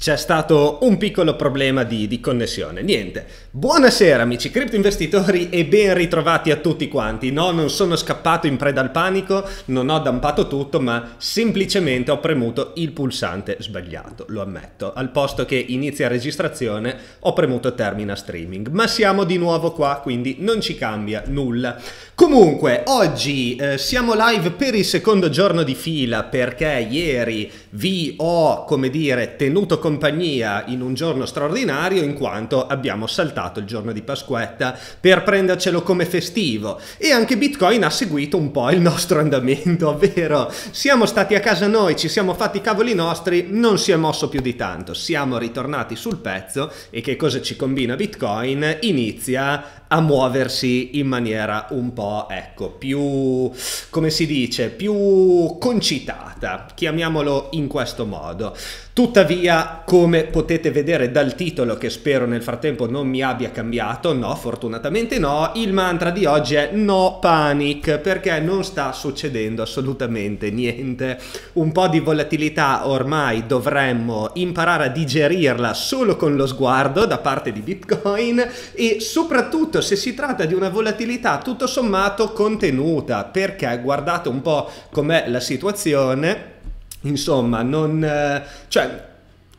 c'è stato un piccolo problema di, di, connessione. Niente. Buonasera amici cripto investitori e ben ritrovati a tutti quanti. No, non sono scappato in preda al panico, non ho dampato tutto, ma semplicemente ho premuto il pulsante sbagliato, lo ammetto. Al posto che inizia registrazione ho premuto termina streaming, ma siamo di nuovo qua, quindi non ci cambia nulla. Comunque, oggi eh, siamo live per il secondo giorno di fila perché ieri vi ho, come dire, tenuto conto compagnia in un giorno straordinario in quanto abbiamo saltato il giorno di Pasquetta per prendercelo come festivo e anche Bitcoin ha seguito un po' il nostro andamento, ovvero siamo stati a casa noi, ci siamo fatti i cavoli nostri, non si è mosso più di tanto, siamo ritornati sul pezzo e che cosa ci combina Bitcoin? Inizia a muoversi in maniera un po', ecco, più, come si dice, più concitata, chiamiamolo in questo modo. Tuttavia, come potete vedere dal titolo, che spero nel frattempo non mi abbia cambiato, no, fortunatamente no, il mantra di oggi è no panic, perché non sta succedendo assolutamente niente. Un po' di volatilità ormai dovremmo imparare a digerirla solo con lo sguardo da parte di Bitcoin e soprattutto soprattutto se si tratta di una volatilità tutto sommato contenuta, perché guardate un po' com'è la situazione, insomma, non... Eh, cioè,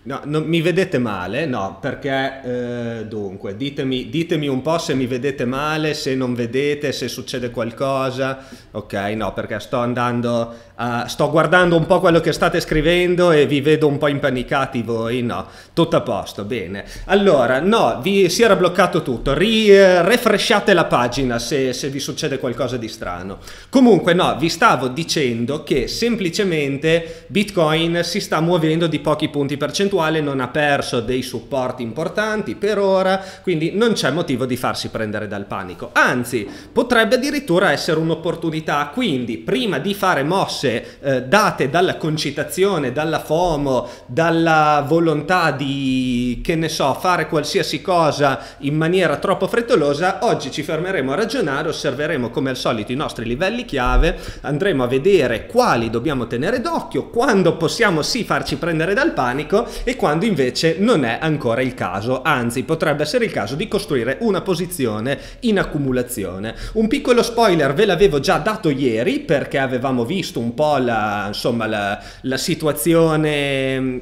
No, non, mi vedete male? No, perché eh, dunque, ditemi, ditemi, un po' se mi vedete male, se non vedete, se succede qualcosa. Ok, no, perché sto andando Uh, sto guardando un po' quello che state scrivendo e vi vedo un po' impanicati voi, no, tutto a posto, bene. Allora, no, vi si era bloccato tutto, Ri, eh, refresciate la pagina se, se, vi succede qualcosa di strano. Comunque, no, vi stavo dicendo che semplicemente Bitcoin si sta muovendo di pochi punti percentuali, non ha perso dei supporti importanti per ora, quindi non c'è motivo di farsi prendere dal panico. Anzi, potrebbe addirittura essere un'opportunità, quindi prima di fare mosse spinte eh, date dalla concitazione, dalla FOMO, dalla volontà di, che ne so, fare qualsiasi cosa in maniera troppo frettolosa, oggi ci fermeremo a ragionare, osserveremo come al solito i nostri livelli chiave, andremo a vedere quali dobbiamo tenere d'occhio, quando possiamo sì farci prendere dal panico e quando invece non è ancora il caso, anzi potrebbe essere il caso di costruire una posizione in accumulazione. Un piccolo spoiler ve l'avevo già dato ieri perché avevamo visto un po' po' la, insomma, la, la situazione mm,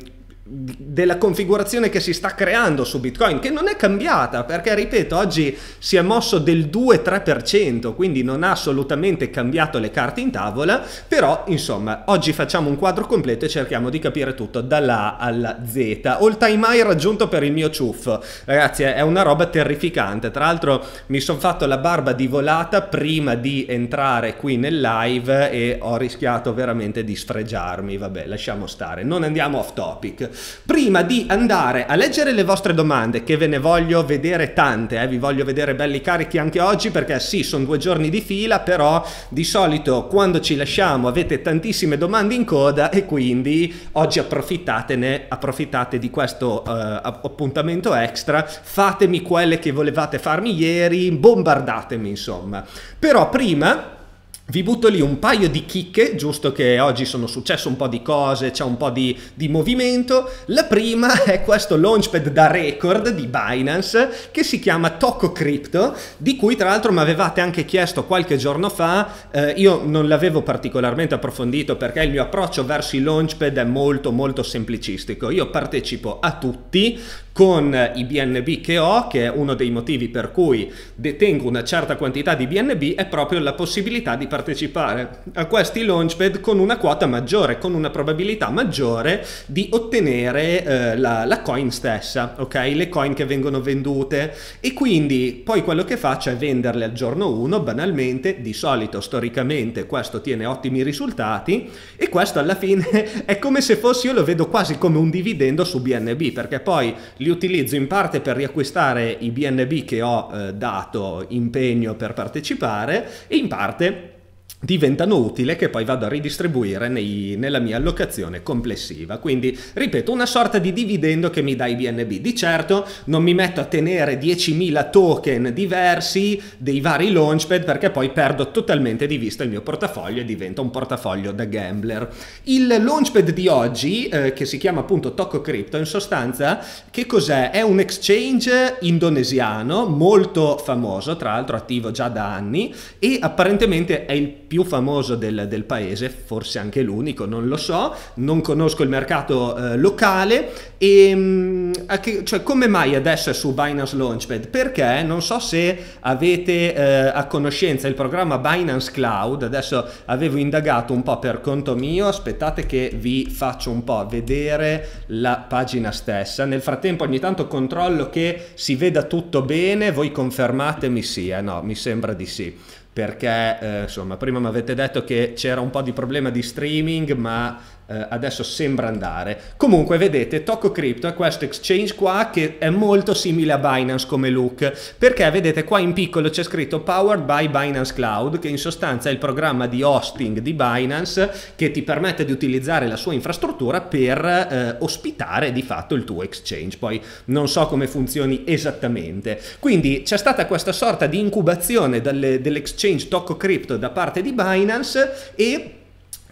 della configurazione che si sta creando su Bitcoin, che non è cambiata, perché ripeto, oggi si è mosso del 2-3%, quindi non ha assolutamente cambiato le carte in tavola, però insomma, oggi facciamo un quadro completo e cerchiamo di capire tutto dalla A alla Z. All time high raggiunto per il mio ciuffo, ragazzi, è una roba terrificante. Tra l'altro mi sono fatto la barba di volata prima di entrare qui nel live e ho rischiato veramente di sfregiarmi, vabbè, lasciamo stare, non andiamo off topic prima di andare a leggere le vostre domande, che ve ne voglio vedere tante, eh, vi voglio vedere belli carichi anche oggi, perché sì, sono due giorni di fila, però di solito quando ci lasciamo avete tantissime domande in coda e quindi oggi approfittatene, approfittate di questo eh, appuntamento extra, fatemi quelle che volevate farmi ieri, bombardatemi insomma. Però prima vi butto lì un paio di chicche, giusto che oggi sono successe un po' di cose, c'è un po' di, di, movimento. La prima è questo launchpad da record di Binance che si chiama Toco Crypto, di cui tra l'altro mi avevate anche chiesto qualche giorno fa. Eh, io non l'avevo particolarmente approfondito perché il mio approccio verso i launchpad è molto molto semplicistico. Io partecipo a tutti, con i BNB che ho, che è uno dei motivi per cui detengo una certa quantità di BNB, è proprio la possibilità di partecipare a questi launchpad con una quota maggiore, con una probabilità maggiore di ottenere eh, la, la, coin stessa, ok? Le coin che vengono vendute e quindi poi quello che faccio è venderle al giorno 1 banalmente, di solito storicamente questo ottiene ottimi risultati e questo alla fine è come se fosse, io lo vedo quasi come un dividendo su BNB perché poi li li utilizzo in parte per riacquistare i BNB che ho eh, dato impegno per partecipare e in parte diventano utili che poi vado a ridistribuire nei, nella mia allocazione complessiva. Quindi, ripeto, una sorta di dividendo che mi dà i BNB. Di certo non mi metto a tenere 10.000 token diversi dei vari launchpad perché poi perdo totalmente di vista il mio portafoglio e diventa un portafoglio da gambler. Il launchpad di oggi, eh, che si chiama appunto Tocco Crypto, in sostanza, che cos'è? È un exchange indonesiano molto famoso, tra l'altro attivo già da anni, e apparentemente è il più famoso del, del paese, forse anche l'unico, non lo so, non conosco il mercato eh, locale e mh, mm, che, cioè, come mai adesso è su Binance Launchpad? Perché non so se avete eh, a conoscenza il programma Binance Cloud, adesso avevo indagato un po' per conto mio, aspettate che vi faccio un po' vedere la pagina stessa, nel frattempo ogni tanto controllo che si veda tutto bene, voi confermatemi sì, eh no, mi sembra di sì perché eh, insomma prima mi avete detto che c'era un po' di problema di streaming ma eh, adesso sembra andare. Comunque vedete, Tocco Crypto è questo exchange qua che è molto simile a Binance come look, perché vedete qua in piccolo c'è scritto Powered by Binance Cloud, che in sostanza è il programma di hosting di Binance che ti permette di utilizzare la sua infrastruttura per eh, ospitare di fatto il tuo exchange. Poi non so come funzioni esattamente. Quindi c'è stata questa sorta di incubazione dell'exchange Tocco Crypto da parte di Binance e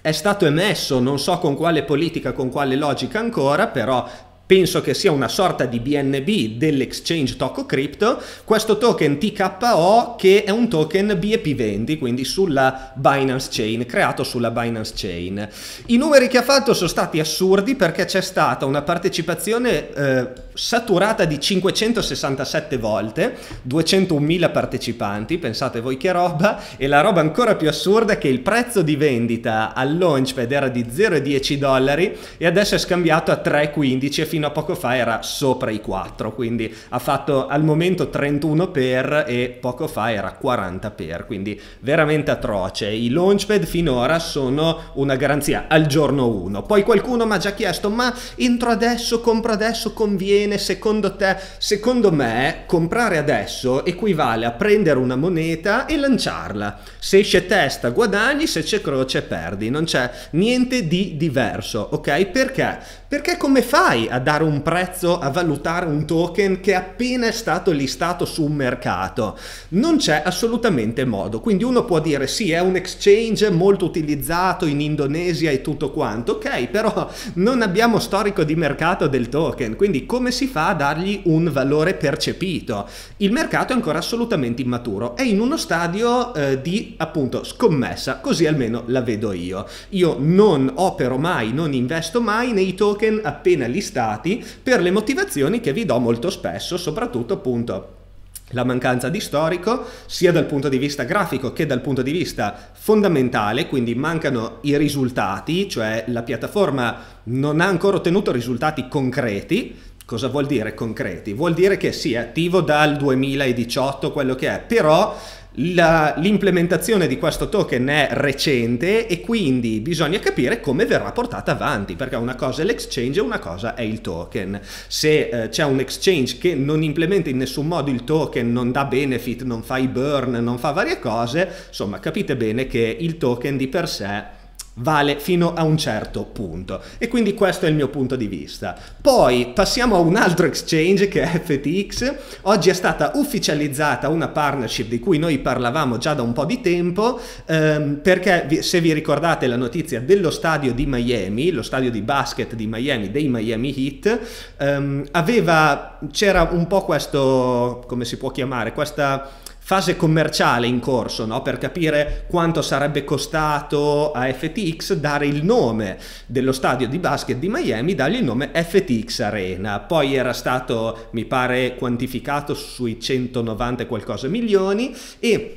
è stato emesso, non so con quale politica, con quale logica ancora, però penso che sia una sorta di BNB dell'exchange Toco Crypto, questo token TKO che è un token BEP20, quindi sulla Binance Chain, creato sulla Binance Chain. I numeri che ha fatto sono stati assurdi perché c'è stata una partecipazione... Eh, saturata di 567 volte, 201.000 partecipanti, pensate voi che roba, e la roba ancora più assurda è che il prezzo di vendita al launchpad era di 0,10 dollari e adesso è scambiato a 3,15 e fino a poco fa era sopra i 4, quindi ha fatto al momento 31 per e poco fa era 40 per, quindi veramente atroce. I launchpad finora sono una garanzia al giorno 1. Poi qualcuno mi ha già chiesto, ma entro adesso, compro adesso, conviene? bene, secondo te? Secondo me comprare adesso equivale a prendere una moneta e lanciarla. Se esce testa guadagni, se c'è croce perdi, non c'è niente di diverso, ok? Perché? Perché come fai a dare un prezzo, a valutare un token che appena è stato listato su un mercato? Non c'è assolutamente modo. Quindi uno può dire sì, è un exchange molto utilizzato in Indonesia e tutto quanto, ok, però non abbiamo storico di mercato del token, quindi come si fa a dargli un valore percepito? Il mercato è ancora assolutamente immaturo, è in uno stadio eh, di appunto scommessa, così almeno la vedo io. Io non opero mai, non investo mai nei token token appena listati per le motivazioni che vi do molto spesso, soprattutto appunto la mancanza di storico sia dal punto di vista grafico che dal punto di vista fondamentale, quindi mancano i risultati, cioè la piattaforma non ha ancora ottenuto risultati concreti. Cosa vuol dire concreti? Vuol dire che sì, è attivo dal 2018, quello che è, però la, l'implementazione di questo token è recente e quindi bisogna capire come verrà portata avanti, perché una cosa è l'exchange e una cosa è il token. Se eh, c'è un exchange che non implementa in nessun modo il token, non dà benefit, non fa i burn, non fa varie cose, insomma capite bene che il token di per sé vale fino a un certo punto. E quindi questo è il mio punto di vista. Poi passiamo a un altro exchange che è FTX. Oggi è stata ufficializzata una partnership di cui noi parlavamo già da un po' di tempo, ehm, perché se vi ricordate la notizia dello stadio di Miami, lo stadio di basket di Miami, dei Miami Heat, ehm, aveva, c'era un po' questo, come si può chiamare, questa fase commerciale in corso, no? per capire quanto sarebbe costato a FTX dare il nome dello stadio di basket di Miami, dargli il nome FTX Arena. Poi era stato, mi pare, quantificato sui 190 qualcosa milioni e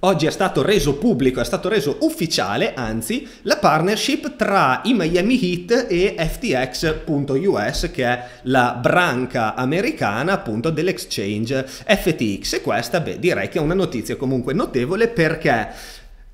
Oggi è stato reso pubblico, è stato reso ufficiale, anzi, la partnership tra i Miami Heat e FTX.us, che è la branca americana appunto dell'exchange FTX. E questa, beh, direi che è una notizia comunque notevole perché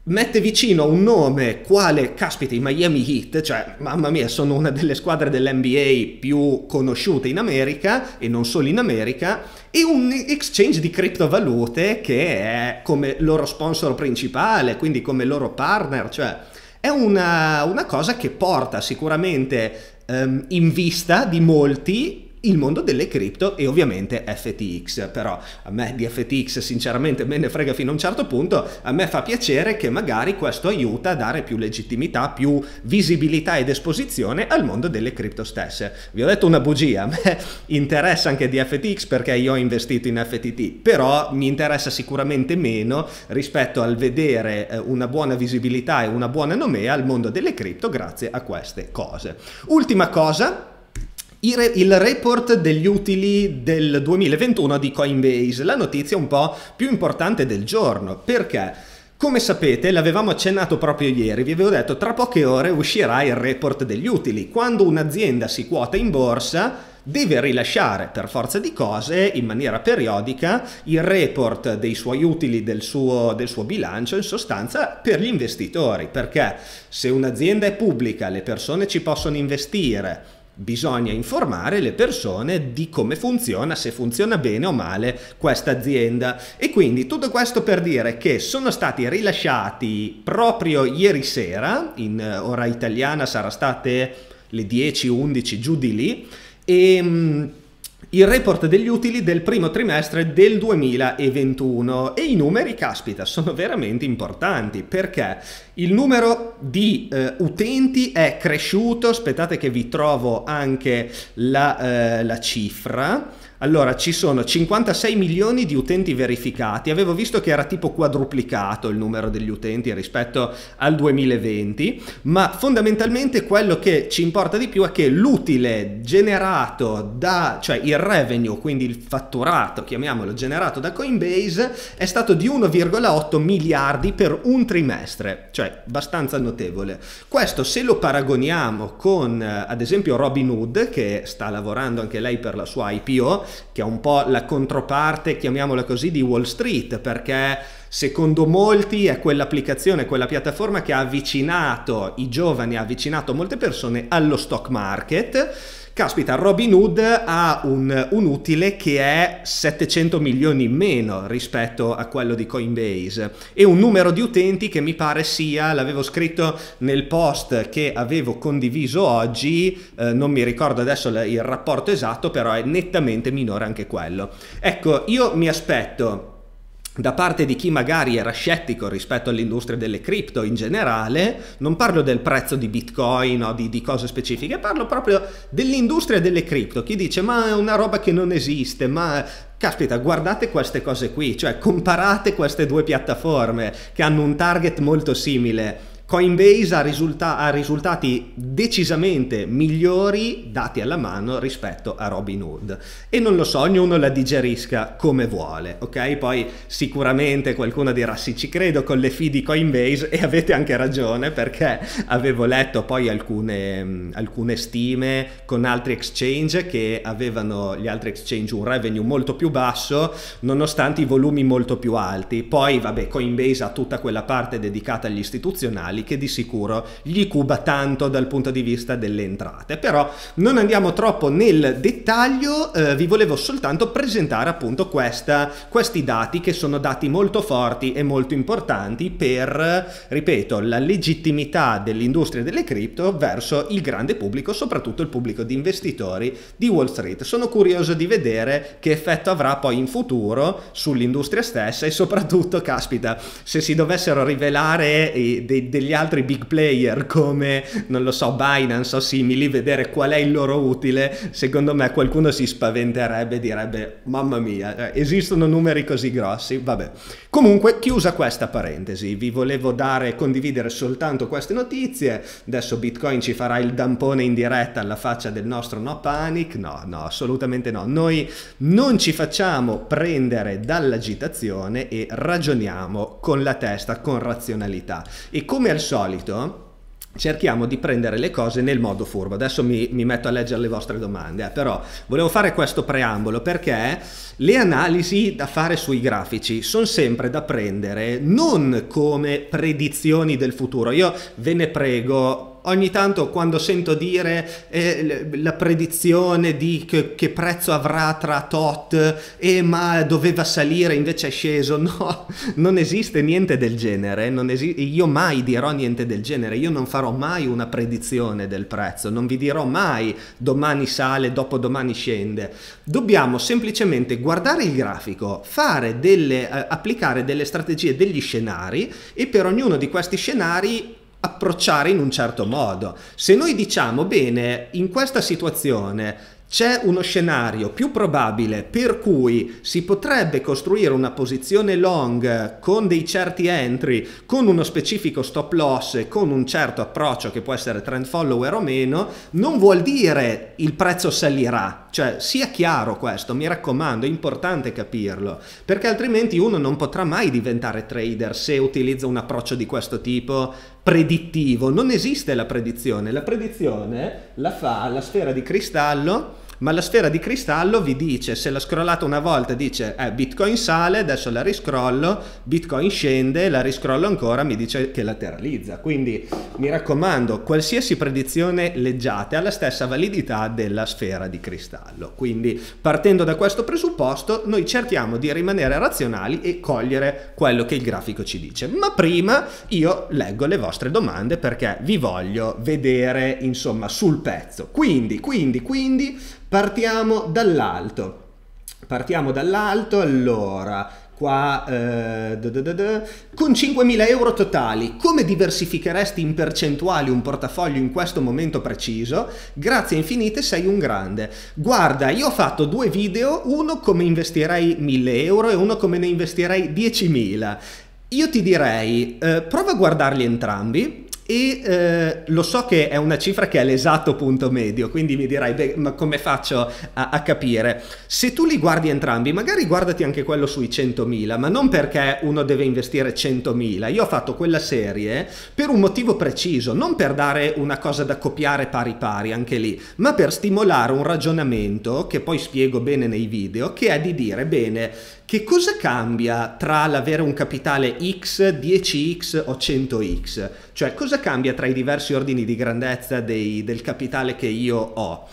mette vicino un nome quale, caspita, i Miami Heat, cioè mamma mia, sono una delle squadre dell'NBA più conosciute in America e non solo in America, e un exchange di criptovalute che è come loro sponsor principale, quindi come loro partner, cioè è una, una cosa che porta sicuramente um, in vista di molti il mondo delle cripto e ovviamente FTX. Però a me di FTX sinceramente me ne frega fino a un certo punto, a me fa piacere che magari questo aiuta a dare più legittimità, più visibilità ed esposizione al mondo delle cripto stesse. Vi ho detto una bugia, a me interessa anche di FTX perché io ho investito in FTT, però mi interessa sicuramente meno rispetto al vedere eh, una buona visibilità e una buona nomea al mondo delle cripto grazie a queste cose. Ultima cosa il report degli utili del 2021 di Coinbase, la notizia un po' più importante del giorno. Perché? Come sapete, l'avevamo accennato proprio ieri, vi avevo detto tra poche ore uscirà il report degli utili. Quando un'azienda si quota in borsa, deve rilasciare per forza di cose in maniera periodica il report dei suoi utili del suo, del suo, bilancio in sostanza per gli investitori perché se un'azienda è pubblica le persone ci possono investire bisogna informare le persone di come funziona, se funziona bene o male questa azienda. E quindi tutto questo per dire che sono stati rilasciati proprio ieri sera, in eh, ora italiana sarà state le 10-11 giù di lì, e mm, il report degli utili del primo trimestre del 2021 e i numeri, caspita, sono veramente importanti perché il numero di eh, utenti è cresciuto, aspettate che vi trovo anche la, eh, la cifra, allora, ci sono 56 milioni di utenti verificati, avevo visto che era tipo quadruplicato il numero degli utenti rispetto al 2020, ma fondamentalmente quello che ci importa di più è che l'utile generato da, cioè il revenue, quindi il fatturato, chiamiamolo, generato da Coinbase, è stato di 1,8 miliardi per un trimestre, cioè abbastanza notevole. Questo se lo paragoniamo con eh, ad esempio Robin Hood, che sta lavorando anche lei per la sua IPO, che è un po' la controparte, chiamiamola così, di Wall Street, perché secondo molti è quell'applicazione, quella piattaforma che ha avvicinato i giovani, ha avvicinato molte persone allo stock market Caspita, Robin Hood ha un, un, utile che è 700 milioni in meno rispetto a quello di Coinbase e un numero di utenti che mi pare sia, l'avevo scritto nel post che avevo condiviso oggi, eh, non mi ricordo adesso il rapporto esatto, però è nettamente minore anche quello. Ecco, io mi aspetto da parte di chi magari era scettico rispetto all'industria delle cripto in generale, non parlo del prezzo di bitcoin o di, di cose specifiche, parlo proprio dell'industria delle cripto, chi dice ma è una roba che non esiste, ma caspita, guardate queste cose qui, cioè comparate queste due piattaforme che hanno un target molto simile Coinbase ha, risulta- ha, risultati decisamente migliori dati alla mano rispetto a Robin Hood. e non lo so, ognuno la digerisca come vuole, ok? Poi sicuramente qualcuno dirà sì ci credo con le fee di Coinbase e avete anche ragione perché avevo letto poi alcune, mh, alcune stime con altri exchange che avevano gli altri exchange un revenue molto più basso nonostante i volumi molto più alti. Poi vabbè Coinbase ha tutta quella parte dedicata agli istituzionali nazionali che di sicuro gli cuba tanto dal punto di vista delle entrate. Però non andiamo troppo nel dettaglio, eh, vi volevo soltanto presentare appunto questa, questi dati che sono dati molto forti e molto importanti per, ripeto, la legittimità dell'industria delle cripto verso il grande pubblico, soprattutto il pubblico di investitori di Wall Street. Sono curioso di vedere che effetto avrà poi in futuro sull'industria stessa e soprattutto, caspita, se si dovessero rivelare eh, dei, degli gli altri big player come, non lo so, Binance o simili, vedere qual è il loro utile, secondo me qualcuno si spaventerebbe e direbbe mamma mia, eh, esistono numeri così grossi, vabbè. Comunque, chiusa questa parentesi, vi volevo dare, e condividere soltanto queste notizie, adesso Bitcoin ci farà il dampone in diretta alla faccia del nostro no panic, no, no, assolutamente no, noi non ci facciamo prendere dall'agitazione e ragioniamo con la testa, con razionalità. E come al al solito cerchiamo di prendere le cose nel modo furbo. Adesso mi, mi metto a leggere le vostre domande, eh, però volevo fare questo preambolo perché le analisi da fare sui grafici sono sempre da prendere non come predizioni del futuro. Io ve ne prego ogni tanto quando sento dire eh, la predizione di che, che, prezzo avrà tra tot e eh, ma doveva salire invece è sceso, no, non esiste niente del genere, esi- io mai dirò niente del genere, io non farò mai una predizione del prezzo, non vi dirò mai domani sale, dopodomani scende. Dobbiamo semplicemente guardare il grafico, fare delle, eh, applicare delle strategie, degli scenari e per ognuno di questi scenari approcciare in un certo modo. Se noi diciamo, bene, in questa situazione c'è uno scenario più probabile per cui si potrebbe costruire una posizione long con dei certi entry, con uno specifico stop loss con un certo approccio che può essere trend follower o meno, non vuol dire il prezzo salirà, cioè, sia chiaro questo, mi raccomando, è importante capirlo, perché altrimenti uno non potrà mai diventare trader se utilizza un approccio di questo tipo predittivo. Non esiste la predizione, la predizione la fa la sfera di cristallo ma la sfera di cristallo vi dice, se la scrollate una volta dice eh, Bitcoin sale, adesso la riscrollo, Bitcoin scende, la riscrollo ancora, mi dice che lateralizza. Quindi mi raccomando, qualsiasi predizione leggiate ha la stessa validità della sfera di cristallo. Quindi partendo da questo presupposto noi cerchiamo di rimanere razionali e cogliere quello che il grafico ci dice. Ma prima io leggo le vostre domande perché vi voglio vedere insomma sul pezzo. Quindi, quindi, quindi Partiamo dall'alto. Partiamo dall'alto, allora, qua eh, da da da, con 5.000 euro totali come diversificheresti in percentuali un portafoglio in questo momento preciso grazie infinite sei un grande guarda io ho fatto due video uno come investirei 1.000 euro e uno come ne investirei 10.000 io ti direi eh, prova a guardarli entrambi e eh, lo so che è una cifra che è l'esatto punto medio, quindi mi dirai, beh, ma come faccio a, a capire? Se tu li guardi entrambi, magari guardati anche quello sui 100.000, ma non perché uno deve investire 100.000. Io ho fatto quella serie per un motivo preciso, non per dare una cosa da copiare pari pari anche lì, ma per stimolare un ragionamento che poi spiego bene nei video, che è di dire, bene, che cosa cambia tra l'avere un capitale X, 10X o 100X? Cioè cosa cambia tra i diversi ordini di grandezza dei, del capitale che io ho?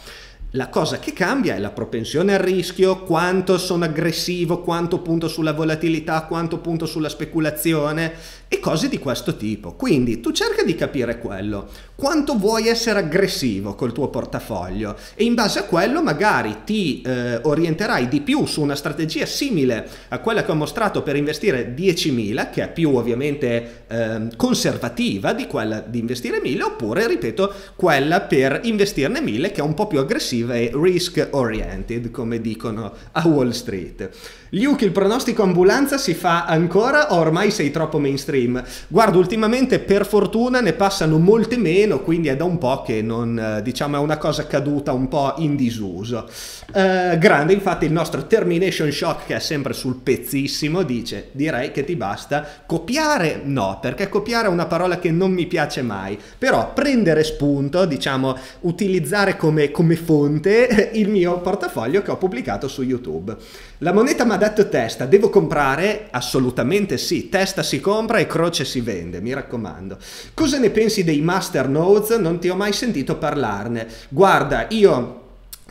La cosa che cambia è la propensione al rischio, quanto sono aggressivo, quanto punto sulla volatilità, quanto punto sulla speculazione e cose di questo tipo. Quindi tu cerca di capire quello, quanto vuoi essere aggressivo col tuo portafoglio e in base a quello magari ti eh, orienterai di più su una strategia simile a quella che ho mostrato per investire 10.000, che è più ovviamente eh, conservativa di quella di investire 1.000, oppure, ripeto, quella per investirne 1.000 che è un po' più aggressiva e risk oriented, come dicono a Wall Street. Luke, il pronostico ambulanza si fa ancora o ormai sei troppo mainstream? Guarda, ultimamente per fortuna ne passano molte meno, quindi è da un po' che non, eh, diciamo, è una cosa caduta un po' in disuso. Eh, grande, infatti, il nostro Termination Shock, che è sempre sul pezzissimo, dice, direi che ti basta copiare, no, perché copiare è una parola che non mi piace mai, però prendere spunto, diciamo, utilizzare come, come fonte il mio portafoglio che ho pubblicato su YouTube. La moneta mi ha detto testa, devo comprare? Assolutamente sì, testa si compra e croce si vende, mi raccomando. Cosa ne pensi dei Master Nodes? Non ti ho mai sentito parlarne. Guarda, io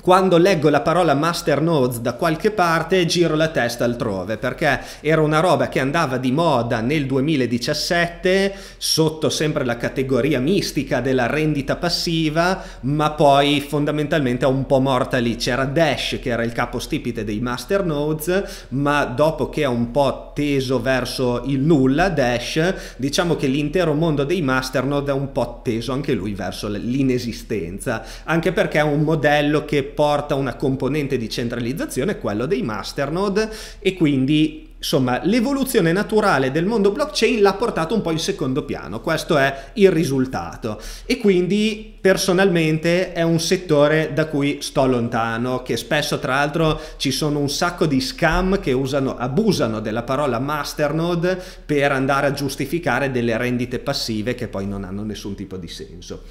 quando leggo la parola master nodes da qualche parte giro la testa altrove perché era una roba che andava di moda nel 2017 sotto sempre la categoria mistica della rendita passiva ma poi fondamentalmente è un po' morta lì c'era Dash che era il capostipite dei master nodes ma dopo che è un po' teso verso il nulla Dash diciamo che l'intero mondo dei master node è un po' teso anche lui verso l'inesistenza anche perché è un modello che porta una componente di centralizzazione, quello dei masternode e quindi insomma l'evoluzione naturale del mondo blockchain l'ha portato un po' in secondo piano, questo è il risultato e quindi personalmente è un settore da cui sto lontano, che spesso tra l'altro ci sono un sacco di scam che usano, abusano della parola masternode per andare a giustificare delle rendite passive che poi non hanno nessun tipo di senso.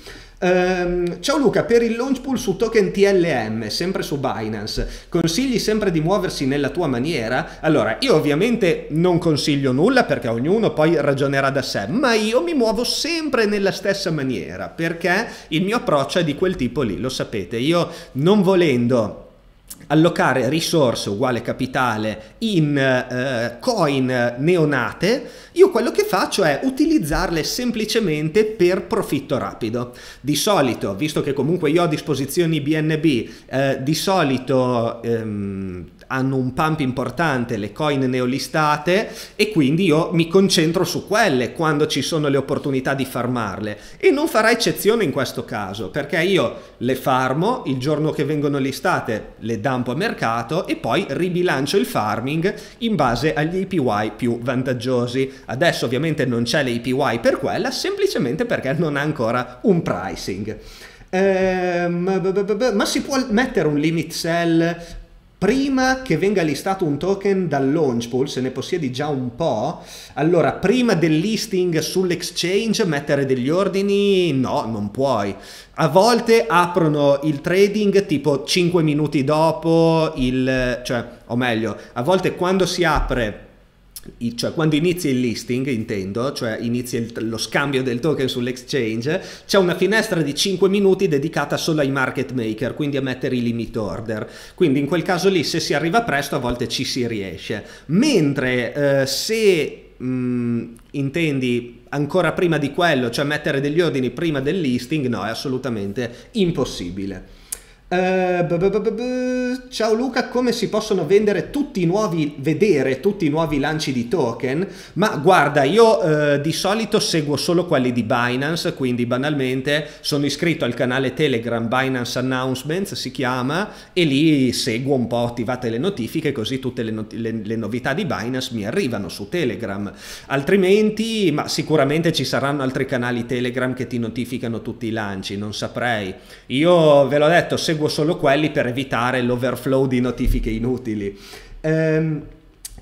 Um, ciao Luca, per il launch pool su token TLM, sempre su Binance, consigli sempre di muoversi nella tua maniera? Allora, io ovviamente non consiglio nulla perché ognuno poi ragionerà da sé, ma io mi muovo sempre nella stessa maniera perché il mio approccio è di quel tipo lì, lo sapete, io non volendo allocare risorse uguale capitale in eh, coin neonate, io quello che faccio è utilizzarle semplicemente per profitto rapido. Di solito, visto che comunque io ho a disposizione i BNB, eh, di solito ehm, hanno un pump importante, le coin neolistate e quindi io mi concentro su quelle quando ci sono le opportunità di farmarle e non farà eccezione in questo caso perché io le farmo il giorno che vengono listate le dampo a mercato e poi ribilancio il farming in base agli APY più vantaggiosi. Adesso ovviamente non c'è l'APY per quella semplicemente perché non ha ancora un pricing. Ehm, ma si può mettere un limit sell prima che venga listato un token dal Launchpool, se ne possiedi già un po', allora prima del listing sull'exchange mettere degli ordini? No, non puoi. A volte aprono il trading tipo 5 minuti dopo il... cioè, o meglio, a volte quando si apre cioè quando inizi il listing, intendo, cioè inizia il, lo scambio del token sull'exchange, c'è una finestra di 5 minuti dedicata solo ai market maker, quindi a mettere i limit order. Quindi in quel caso lì se si arriva presto a volte ci si riesce. Mentre eh, se mh, intendi ancora prima di quello, cioè mettere degli ordini prima del listing, no, è assolutamente impossibile. Uh, b -b -b Ciao Luca, come si possono vendere tutti i nuovi, vedere tutti i nuovi lanci di token? Ma guarda, io uh, di solito seguo solo quelli di Binance, quindi banalmente sono iscritto al canale Telegram Binance Announcements, si chiama, e lì seguo un po' attivate le notifiche, così tutte le, not le, le novità di Binance mi arrivano su Telegram. Altrimenti, ma sicuramente ci saranno altri canali Telegram che ti notificano tutti i lanci, non saprei. Io ve l'ho detto, seguo seguo solo quelli per evitare l'overflow di notifiche inutili. Ehm,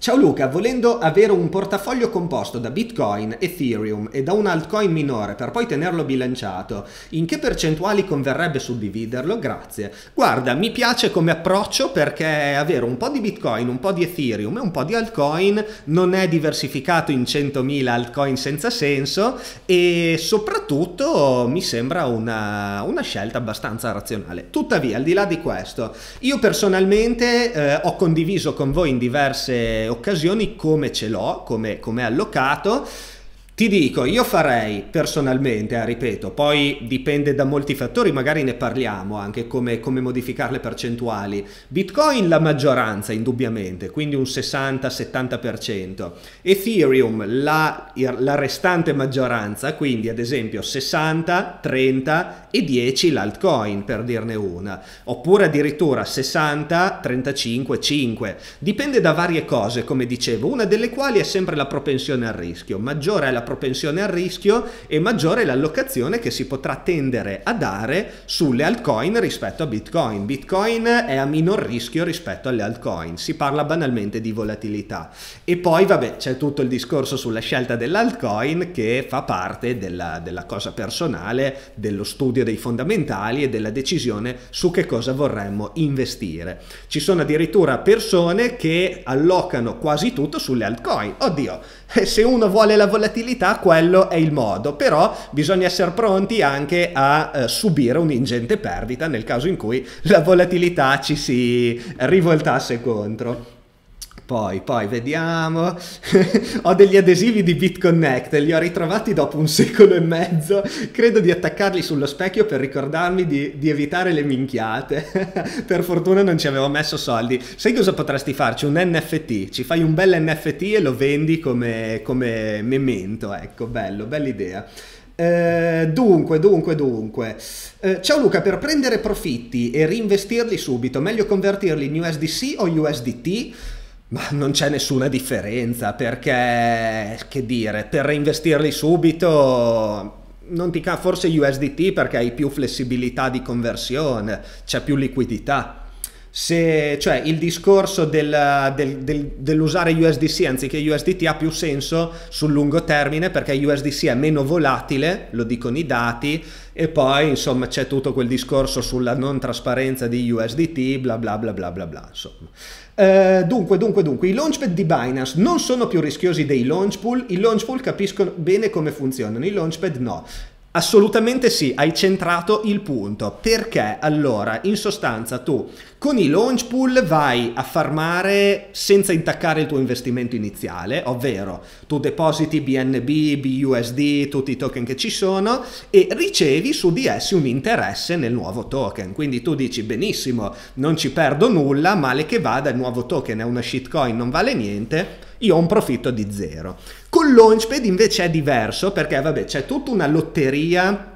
Ciao Luca, volendo avere un portafoglio composto da Bitcoin, Ethereum e da un altcoin minore per poi tenerlo bilanciato, in che percentuali converrebbe suddividerlo? Grazie. Guarda, mi piace come approccio perché avere un po' di Bitcoin, un po' di Ethereum e un po' di altcoin non è diversificato in 100.000 altcoin senza senso e soprattutto mi sembra una, una scelta abbastanza razionale. Tuttavia, al di là di questo, io personalmente eh, ho condiviso con voi in diverse occasioni come ce l'ho, come, come allocato ti dico, io farei personalmente, eh, ripeto, poi dipende da molti fattori, magari ne parliamo anche come, come modificare le percentuali. Bitcoin la maggioranza indubbiamente, quindi un 60-70%. Ethereum la, la restante maggioranza, quindi ad esempio 60, 30 e 10 l'altcoin per dirne una. Oppure addirittura 60, 35, 5. Dipende da varie cose, come dicevo, una delle quali è sempre la propensione al rischio. Maggiore è la propensione propensione al rischio e maggiore l'allocazione che si potrà tendere a dare sulle altcoin rispetto a Bitcoin. Bitcoin è a minor rischio rispetto alle altcoin, si parla banalmente di volatilità. E poi vabbè c'è tutto il discorso sulla scelta dell'altcoin che fa parte della, della cosa personale, dello studio dei fondamentali e della decisione su che cosa vorremmo investire. Ci sono addirittura persone che allocano quasi tutto sulle altcoin. Oddio, se uno vuole la volatilità possibilità, quello è il modo, però bisogna essere pronti anche a eh, subire un'ingente perdita nel caso in cui la volatilità ci si rivoltasse contro. Poi, poi vediamo. Ho degli adesivi di BitConnect, li ho ritrovati dopo un secolo e mezzo. Credo di attaccarli sullo specchio per ricordarmi di, di evitare le minchiate. per fortuna non ci avevo messo soldi. Sai cosa potresti farci? Un NFT. Ci fai un bel NFT e lo vendi come, come memento. Ecco, bello, bella idea. Eh, dunque, dunque, dunque. Eh, ciao Luca, per prendere profitti e reinvestirli subito, meglio convertirli in USDC o USDT? Ma non c'è nessuna differenza perché, che dire, per reinvestirli subito non ti ca forse USDT perché hai più flessibilità di conversione, c'è più liquidità se, cioè il discorso del, del, del, dell'usare USDC anziché USDT ha più senso sul lungo termine perché USDC è meno volatile, lo dicono i dati, e poi insomma c'è tutto quel discorso sulla non trasparenza di USDT, bla bla bla bla bla bla. Insomma. Uh, dunque, dunque, dunque, i launchpad di Binance non sono più rischiosi dei launch pool, i launch pool capiscono bene come funzionano, i launchpad no. Assolutamente sì, hai centrato il punto. Perché allora, in sostanza, tu con i launch pool vai a farmare senza intaccare il tuo investimento iniziale, ovvero tu depositi BNB, BUSD, tutti i token che ci sono e ricevi su di essi un interesse nel nuovo token. Quindi tu dici benissimo, non ci perdo nulla, male che vada, il nuovo token è una shitcoin, non vale niente io ho un profitto di zero. Con Launchpad invece è diverso perché vabbè c'è tutta una lotteria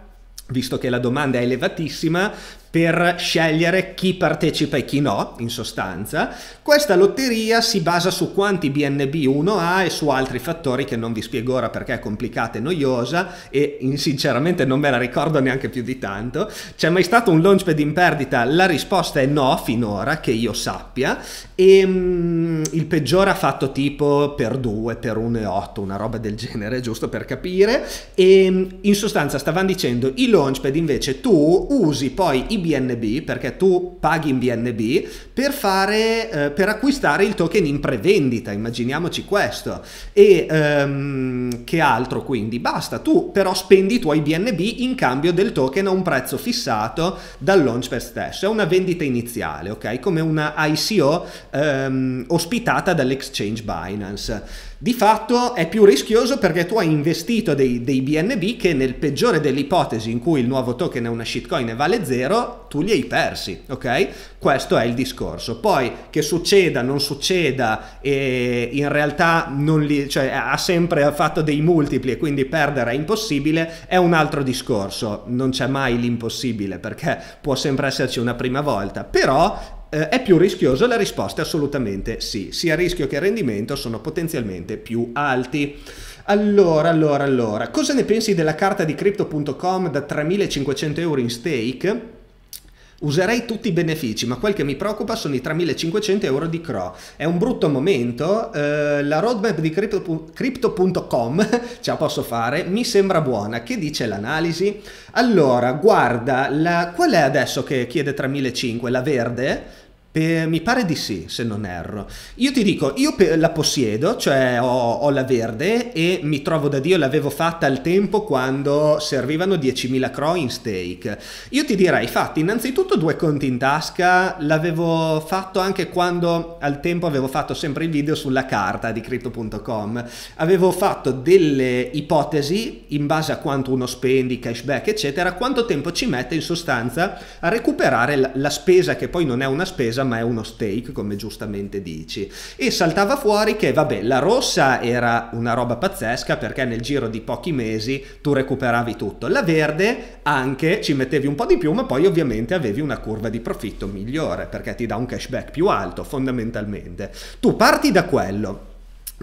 visto che la domanda è elevatissima, per scegliere chi partecipa e chi no, in sostanza. Questa lotteria si basa su quanti BNB uno ha e su altri fattori che non vi spiego ora perché è complicata e noiosa e sinceramente non me la ricordo neanche più di tanto. C'è mai stato un launchpad in perdita? La risposta è no finora, che io sappia, e mm, il peggiore ha fatto tipo per 2, per 1,8, una roba del genere, giusto per capire. E ehm, in sostanza stavano dicendo i launchpad invece tu usi poi i BNB, perché tu paghi in BNB per, fare, eh, per acquistare il token in prevendita, immaginiamoci questo. E ehm, che altro quindi? Basta, tu però spendi i tuoi BNB in cambio del token a un prezzo fissato dal launchpad stesso, è una vendita iniziale, ok? Come una ICO ehm, ospitata dall'exchange Binance di fatto è più rischioso perché tu hai investito dei, dei, BNB che nel peggiore delle ipotesi in cui il nuovo token è una shitcoin e vale zero, tu li hai persi, ok? Questo è il discorso. Poi che succeda, non succeda, e in realtà li, cioè, ha sempre fatto dei multipli e quindi perdere è impossibile, è un altro discorso. Non c'è mai l'impossibile perché può sempre esserci una prima volta, però eh, è più rischioso? La risposta è assolutamente sì. Sia rischio che rendimento sono potenzialmente più alti. Allora, allora, allora, cosa ne pensi della carta di crypto.com da 3.500 euro in stake? Userei tutti i benefici, ma quel che mi preoccupa sono i 3500 euro di CRO. È un brutto momento, eh, la roadmap di crypto.com, ce la posso fare, mi sembra buona. Che dice l'analisi? Allora, guarda, la, qual è adesso che chiede 3500? La verde? Eh, mi pare di sì, se non erro. Io ti dico, io la possiedo, cioè ho, ho la verde e mi trovo da Dio, l'avevo fatta al tempo quando servivano 10.000 cro in stake. Io ti direi, fatti innanzitutto due conti in tasca, l'avevo fatto anche quando al tempo avevo fatto sempre il video sulla carta di crypto.com. Avevo fatto delle ipotesi in base a quanto uno spendi, cashback, eccetera, quanto tempo ci mette in sostanza a recuperare la, la spesa che poi non è una spesa ma è uno steak, come giustamente dici. E saltava fuori che, vabbè, la rossa era una roba pazzesca perché nel giro di pochi mesi tu recuperavi tutto. La verde anche ci mettevi un po' di più, ma poi ovviamente avevi una curva di profitto migliore perché ti dà un cashback più alto, fondamentalmente. Tu parti da quello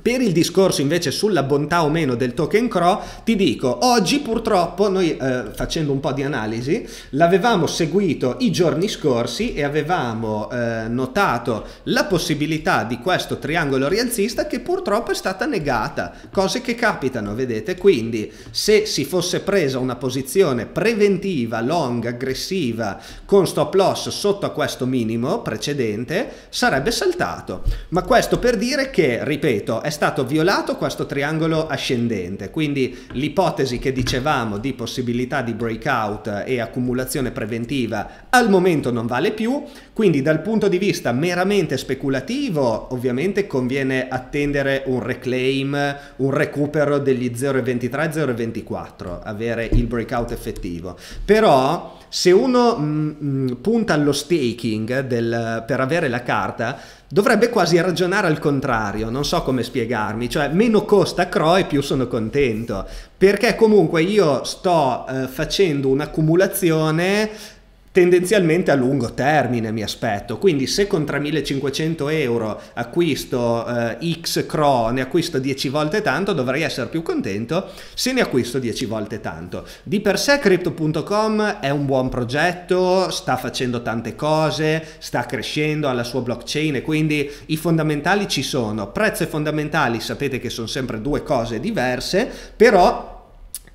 per il discorso invece sulla bontà o meno del token CRO, ti dico, oggi purtroppo noi eh, facendo un po' di analisi, l'avevamo seguito i giorni scorsi e avevamo eh, notato la possibilità di questo triangolo rialzista che purtroppo è stata negata, cose che capitano, vedete? Quindi se si fosse presa una posizione preventiva, long, aggressiva, con stop loss sotto a questo minimo precedente, sarebbe saltato. Ma questo per dire che, ripeto, è stato violato questo triangolo ascendente, quindi l'ipotesi che dicevamo di possibilità di breakout e accumulazione preventiva al momento non vale più, quindi dal punto di vista meramente speculativo, ovviamente conviene attendere un reclaim, un recupero degli 0,23-0,24, avere il breakout effettivo. Però se uno mh, mm, mh, mm, punta allo staking del, per avere la carta, dovrebbe quasi ragionare al contrario, non so come spiegarmi, cioè meno costa CRO e più sono contento, perché comunque io sto eh, facendo un'accumulazione tendenzialmente a lungo termine mi aspetto quindi se con 3500 euro acquisto eh, x cro ne acquisto 10 volte tanto dovrei essere più contento se ne acquisto 10 volte tanto di per sé crypto.com è un buon progetto sta facendo tante cose sta crescendo alla sua blockchain e quindi i fondamentali ci sono prezzo e fondamentali sapete che sono sempre due cose diverse però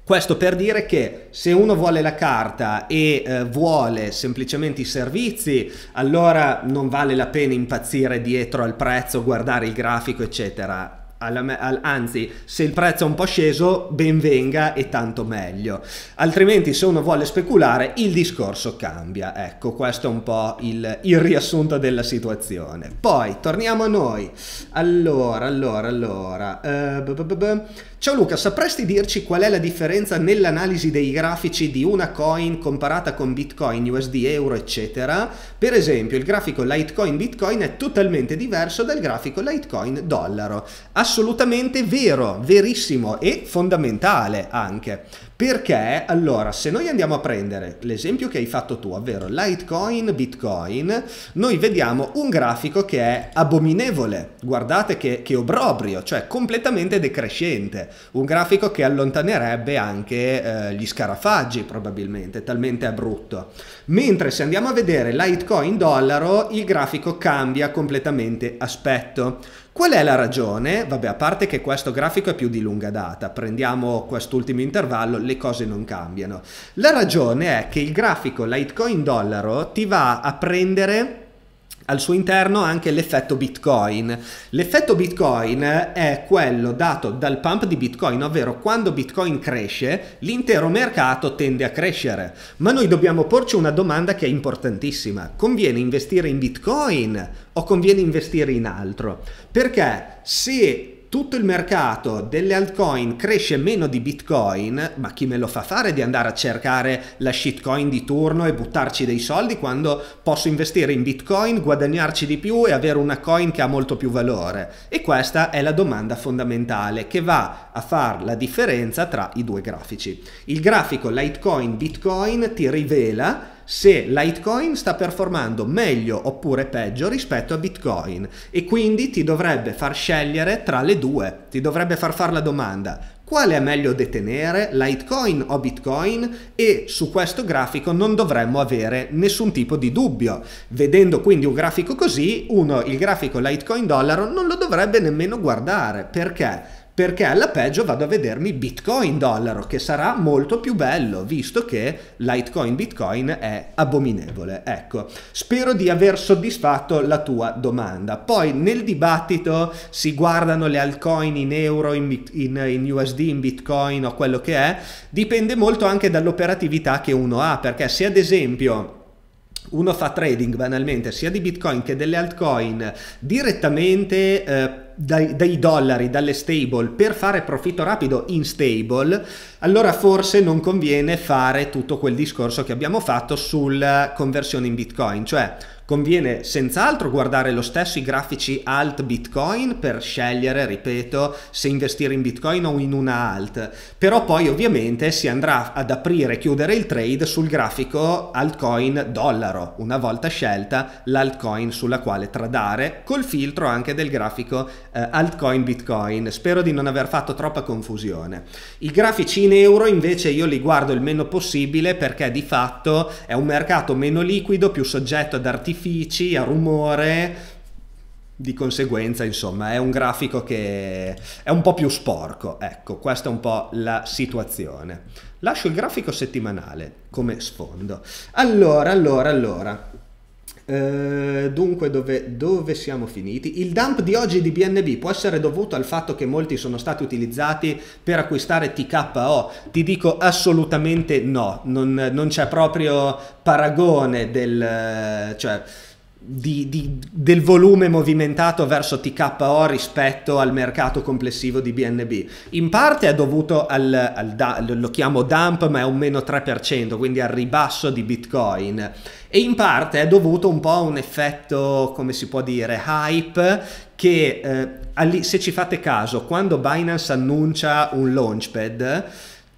questo per dire che se uno vuole la carta e eh, vuole semplicemente i servizi, allora non vale la pena impazzire dietro al prezzo, guardare il grafico, eccetera. Alla, al, anzi, se il prezzo è un po' sceso, ben venga e tanto meglio. Altrimenti, se uno vuole speculare, il discorso cambia. Ecco, questo è un po' il, il riassunto della situazione. Poi torniamo a noi. Allora, allora, allora. Eh, Ciao Luca, sapresti dirci qual è la differenza nell'analisi dei grafici di una coin comparata con Bitcoin, USD, Euro, eccetera? Per esempio, il grafico Litecoin Bitcoin è totalmente diverso dal grafico Litecoin dollaro. Assolutamente vero, verissimo e fondamentale anche. Perché allora, se noi andiamo a prendere l'esempio che hai fatto tu, ovvero Litecoin, Bitcoin, noi vediamo un grafico che è abominevole, guardate che, che obrobrio, cioè completamente decrescente, un grafico che allontanerebbe anche eh, gli scarafaggi probabilmente, talmente è brutto. Mentre se andiamo a vedere Litecoin dollaro, il grafico cambia completamente aspetto. Qual è la ragione? Vabbè, a parte che questo grafico è più di lunga data, prendiamo quest'ultimo intervallo, le cose non cambiano. La ragione è che il grafico Litecoin dollaro ti va a prendere al suo interno anche l'effetto Bitcoin. L'effetto Bitcoin è quello dato dal pump di Bitcoin, ovvero quando Bitcoin cresce, l'intero mercato tende a crescere. Ma noi dobbiamo porci una domanda che è importantissima. Conviene investire in Bitcoin o conviene investire in altro? Perché se tutto il mercato delle altcoin cresce meno di Bitcoin, ma chi me lo fa fare di andare a cercare la shitcoin di turno e buttarci dei soldi quando posso investire in Bitcoin, guadagnarci di più e avere una coin che ha molto più valore? E questa è la domanda fondamentale che va a far la differenza tra i due grafici. Il grafico Litecoin Bitcoin ti rivela se Litecoin sta performando meglio oppure peggio rispetto a Bitcoin e quindi ti dovrebbe far scegliere tra le due, ti dovrebbe far fare la domanda quale è meglio detenere, Litecoin o Bitcoin? E su questo grafico non dovremmo avere nessun tipo di dubbio. Vedendo quindi un grafico così, uno il grafico Litecoin dollaro non lo dovrebbe nemmeno guardare perché perché alla peggio vado a vedermi Bitcoin dollaro, che sarà molto più bello, visto che Litecoin Bitcoin è abominevole. Ecco, spero di aver soddisfatto la tua domanda. Poi nel dibattito si guardano le altcoin in euro, in, in, in USD, in Bitcoin o quello che è, dipende molto anche dall'operatività che uno ha, perché se ad esempio uno fa trading banalmente sia di Bitcoin che delle altcoin direttamente eh, dai, dai, dollari, dalle stable per fare profitto rapido in stable, allora forse non conviene fare tutto quel discorso che abbiamo fatto sulla conversione in Bitcoin, cioè conviene senz'altro guardare lo stesso i grafici alt Bitcoin per scegliere, ripeto, se investire in Bitcoin o in una alt, però poi ovviamente si andrà ad aprire e chiudere il trade sul grafico altcoin dollaro, una volta scelta l'altcoin sulla quale tradare, col filtro anche del grafico eh, altcoin bitcoin, spero di non aver fatto troppa confusione. I grafici in euro invece io li guardo il meno possibile perché di fatto è un mercato meno liquido, più soggetto ad artifici, a rumore, di conseguenza insomma è un grafico che è un po' più sporco ecco questa è un po' la situazione lascio il grafico settimanale come sfondo allora allora allora eh, dunque, dove, dove, siamo finiti? Il dump di oggi di BNB può essere dovuto al fatto che molti sono stati utilizzati per acquistare TKO? Ti dico assolutamente no, non, non c'è proprio paragone del... cioè di, di, del volume movimentato verso TKO rispetto al mercato complessivo di BNB. In parte è dovuto al, al da, lo chiamo dump, ma è un meno 3%, quindi al ribasso di Bitcoin. E in parte è dovuto un po' a un effetto, come si può dire, hype che eh, se ci fate caso, quando Binance annuncia un launchpad,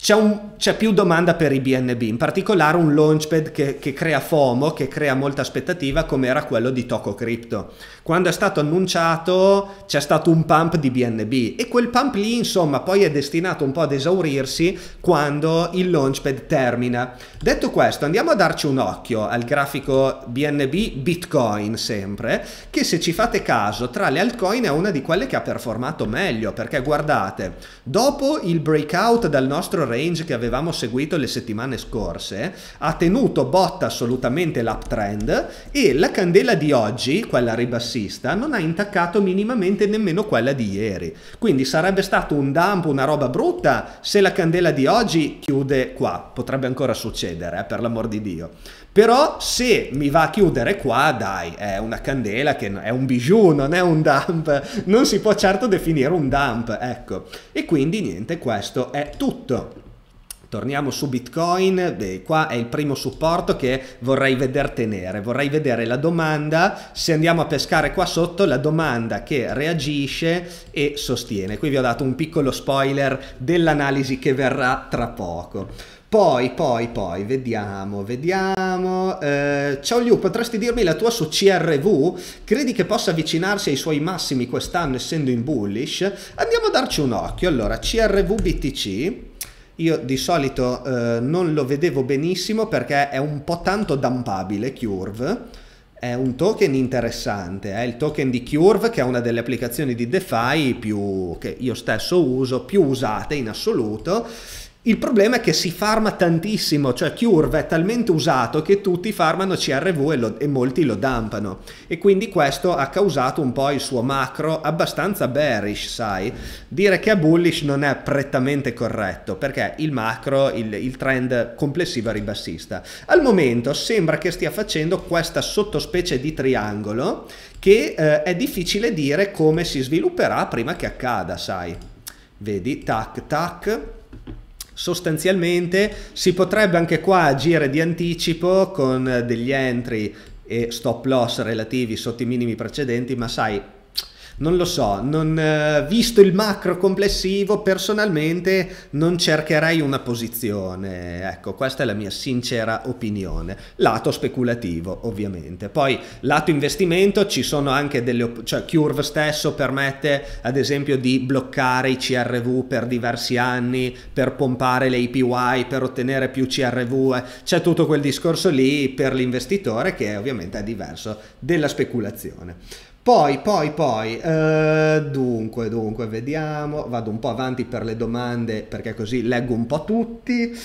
c'è, un, c'è, più domanda per i BNB, in particolare un launchpad che, che crea FOMO, che crea molta aspettativa, come era quello di Toco Crypto quando è stato annunciato c'è stato un pump di BNB e quel pump lì insomma poi è destinato un po' ad esaurirsi quando il launchpad termina. Detto questo andiamo a darci un occhio al grafico BNB Bitcoin sempre che se ci fate caso tra le altcoin è una di quelle che ha performato meglio perché guardate dopo il breakout dal nostro range che avevamo seguito le settimane scorse ha tenuto botta assolutamente l'uptrend e la candela di oggi quella ribassata razzista non ha intaccato minimamente nemmeno quella di ieri. Quindi sarebbe stato un dump, una roba brutta se la candela di oggi chiude qua. Potrebbe ancora succedere, eh, per l'amor di Dio. Però se mi va a chiudere qua, dai, è una candela che è un bijou, non è un dump. Non si può certo definire un dump, ecco. E quindi niente, questo è tutto. Torniamo su Bitcoin, beh, qua è il primo supporto che vorrei vedere tenere, vorrei vedere la domanda, se andiamo a pescare qua sotto, la domanda che reagisce e sostiene. Qui vi ho dato un piccolo spoiler dell'analisi che verrà tra poco. Poi, poi, poi, vediamo, vediamo. Eh, ciao Liu, potresti dirmi la tua su CRV? Credi che possa avvicinarsi ai suoi massimi quest'anno essendo in bullish? Andiamo a darci un occhio. Allora, CRV BTC io di solito eh, non lo vedevo benissimo perché è un po' tanto dumpabile Curve. È un token interessante, è il token di Curve che è una delle applicazioni di DeFi più, che io stesso uso, più usate in assoluto il problema è che si farma tantissimo, cioè Curve è talmente usato che tutti farmano CRV e, lo, e, molti lo dampano e quindi questo ha causato un po' il suo macro abbastanza bearish, sai? Dire che è bullish non è prettamente corretto perché il macro, il, il trend complessivo è ribassista. Al momento sembra che stia facendo questa sottospecie di triangolo che eh, è difficile dire come si svilupperà prima che accada, sai? Vedi, tac, tac Sostanzialmente si potrebbe anche qua agire di anticipo con degli entry e stop loss relativi sotto i minimi precedenti, ma sai, non lo so, non, eh, visto il macro complessivo, personalmente non cercherei una posizione. Ecco, questa è la mia sincera opinione. Lato speculativo, ovviamente. Poi lato investimento ci sono anche delle opzioni, cioè Curve stesso permette ad esempio di bloccare i CRV per diversi anni, per pompare le APY, per ottenere più CRV. Eh, c'è tutto quel discorso lì per l'investitore che ovviamente è diverso della speculazione. Poi, poi, poi, eh, dunque, dunque, vediamo, vado un po' avanti per le domande perché così leggo un po' tutti.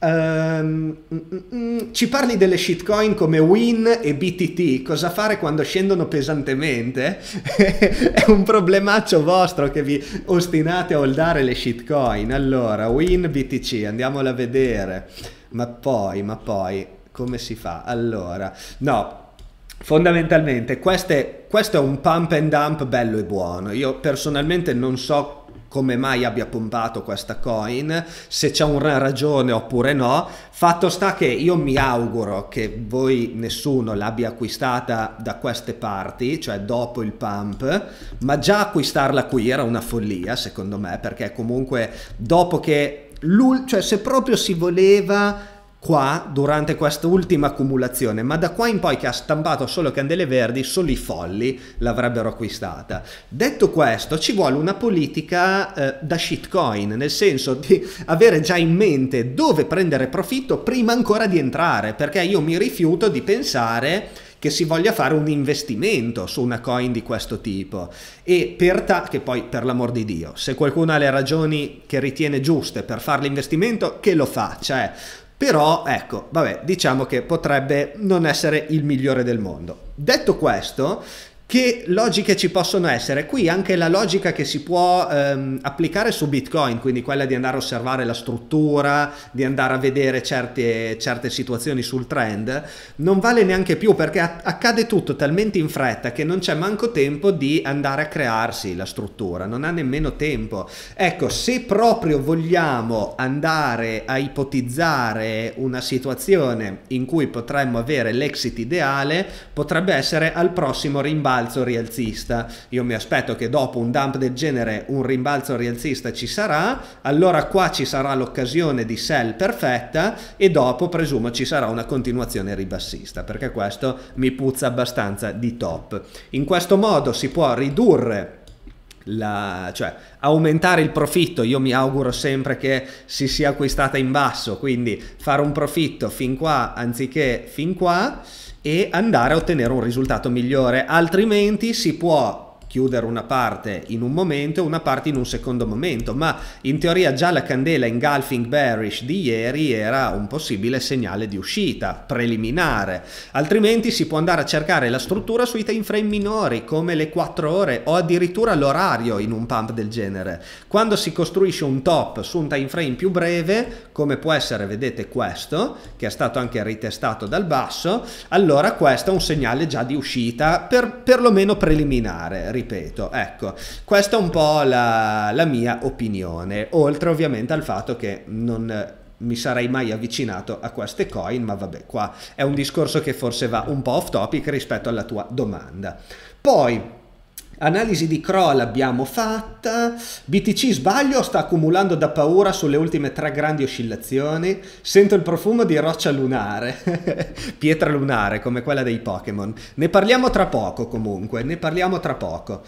Um, mm, mm, ci parli delle shitcoin come Win e BTT, cosa fare quando scendono pesantemente? È un problemaccio vostro che vi ostinate a holdare le shitcoin. Allora, Win, BTC, andiamola a vedere. Ma poi, ma poi, come si fa? Allora, no, fondamentalmente queste questo è un pump and dump bello e buono. Io personalmente non so come mai abbia pompato questa coin, se c'è una ragione oppure no. Fatto sta che io mi auguro che voi nessuno l'abbia acquistata da queste parti, cioè dopo il pump, ma già acquistarla qui era una follia secondo me, perché comunque dopo che... Cioè se proprio si voleva qua durante quest'ultima accumulazione, ma da qua in poi che ha stampato solo candele verdi, solo i folli l'avrebbero acquistata. Detto questo, ci vuole una politica eh, da shitcoin, nel senso di avere già in mente dove prendere profitto prima ancora di entrare, perché io mi rifiuto di pensare che si voglia fare un investimento su una coin di questo tipo e per ta- che poi per l'amor di Dio se qualcuno ha le ragioni che ritiene giuste per fare l'investimento che lo faccia, cioè però ecco, vabbè, diciamo che potrebbe non essere il migliore del mondo. Detto questo, che logiche ci possono essere? Qui anche la logica che si può ehm, applicare su Bitcoin, quindi quella di andare a osservare la struttura, di andare a vedere certe, certe situazioni sul trend, non vale neanche più perché accade tutto talmente in fretta che non c'è manco tempo di andare a crearsi la struttura, non ha nemmeno tempo. Ecco, se proprio vogliamo andare a ipotizzare una situazione in cui potremmo avere l'exit ideale, potrebbe essere al prossimo rimbalzo rimbalzo rialzista. Io mi aspetto che dopo un dump del genere un rimbalzo rialzista ci sarà, allora qua ci sarà l'occasione di sell perfetta e dopo presumo ci sarà una continuazione ribassista, perché questo mi puzza abbastanza di top. In questo modo si può ridurre la, cioè aumentare il profitto io mi auguro sempre che si sia acquistata in basso quindi fare un profitto fin qua anziché fin qua e andare a ottenere un risultato migliore, altrimenti si può chiudere una parte in un momento e una parte in un secondo momento, ma in teoria già la candela engulfing bearish di ieri era un possibile segnale di uscita preliminare, altrimenti si può andare a cercare la struttura sui time frame minori come le 4 ore o addirittura l'orario in un pump del genere. Quando si costruisce un top su un time frame più breve, come può essere vedete questo, che è stato anche ritestato dal basso, allora questo è un segnale già di uscita per perlomeno preliminare ripeto, ecco, questa è un po' la, la mia opinione, oltre ovviamente al fatto che non mi sarei mai avvicinato a queste coin, ma vabbè, qua è un discorso che forse va un po' off topic rispetto alla tua domanda. Poi Analisi di Kroll abbiamo fatta, BTC sbaglio sta accumulando da paura sulle ultime tre grandi oscillazioni, sento il profumo di roccia lunare, pietra lunare come quella dei Pokémon, ne parliamo tra poco comunque, ne parliamo tra poco.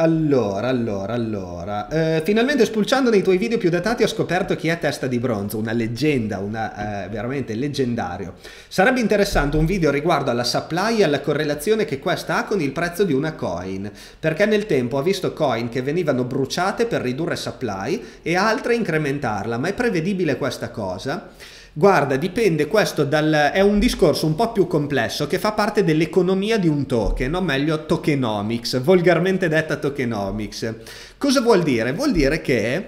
Allora, allora, allora. Eh, finalmente spulciando nei tuoi video più datati ho scoperto chi è Testa di Bronzo, una leggenda, una, eh, veramente leggendario. Sarebbe interessante un video riguardo alla supply e alla correlazione che questa ha con il prezzo di una coin, perché nel tempo ho visto coin che venivano bruciate per ridurre supply e altre incrementarla, ma è prevedibile questa cosa? Guarda, dipende, questo dal, è un discorso un po' più complesso che fa parte dell'economia di un token, o meglio tokenomics, volgarmente detta tokenomics. Cosa vuol dire? Vuol dire che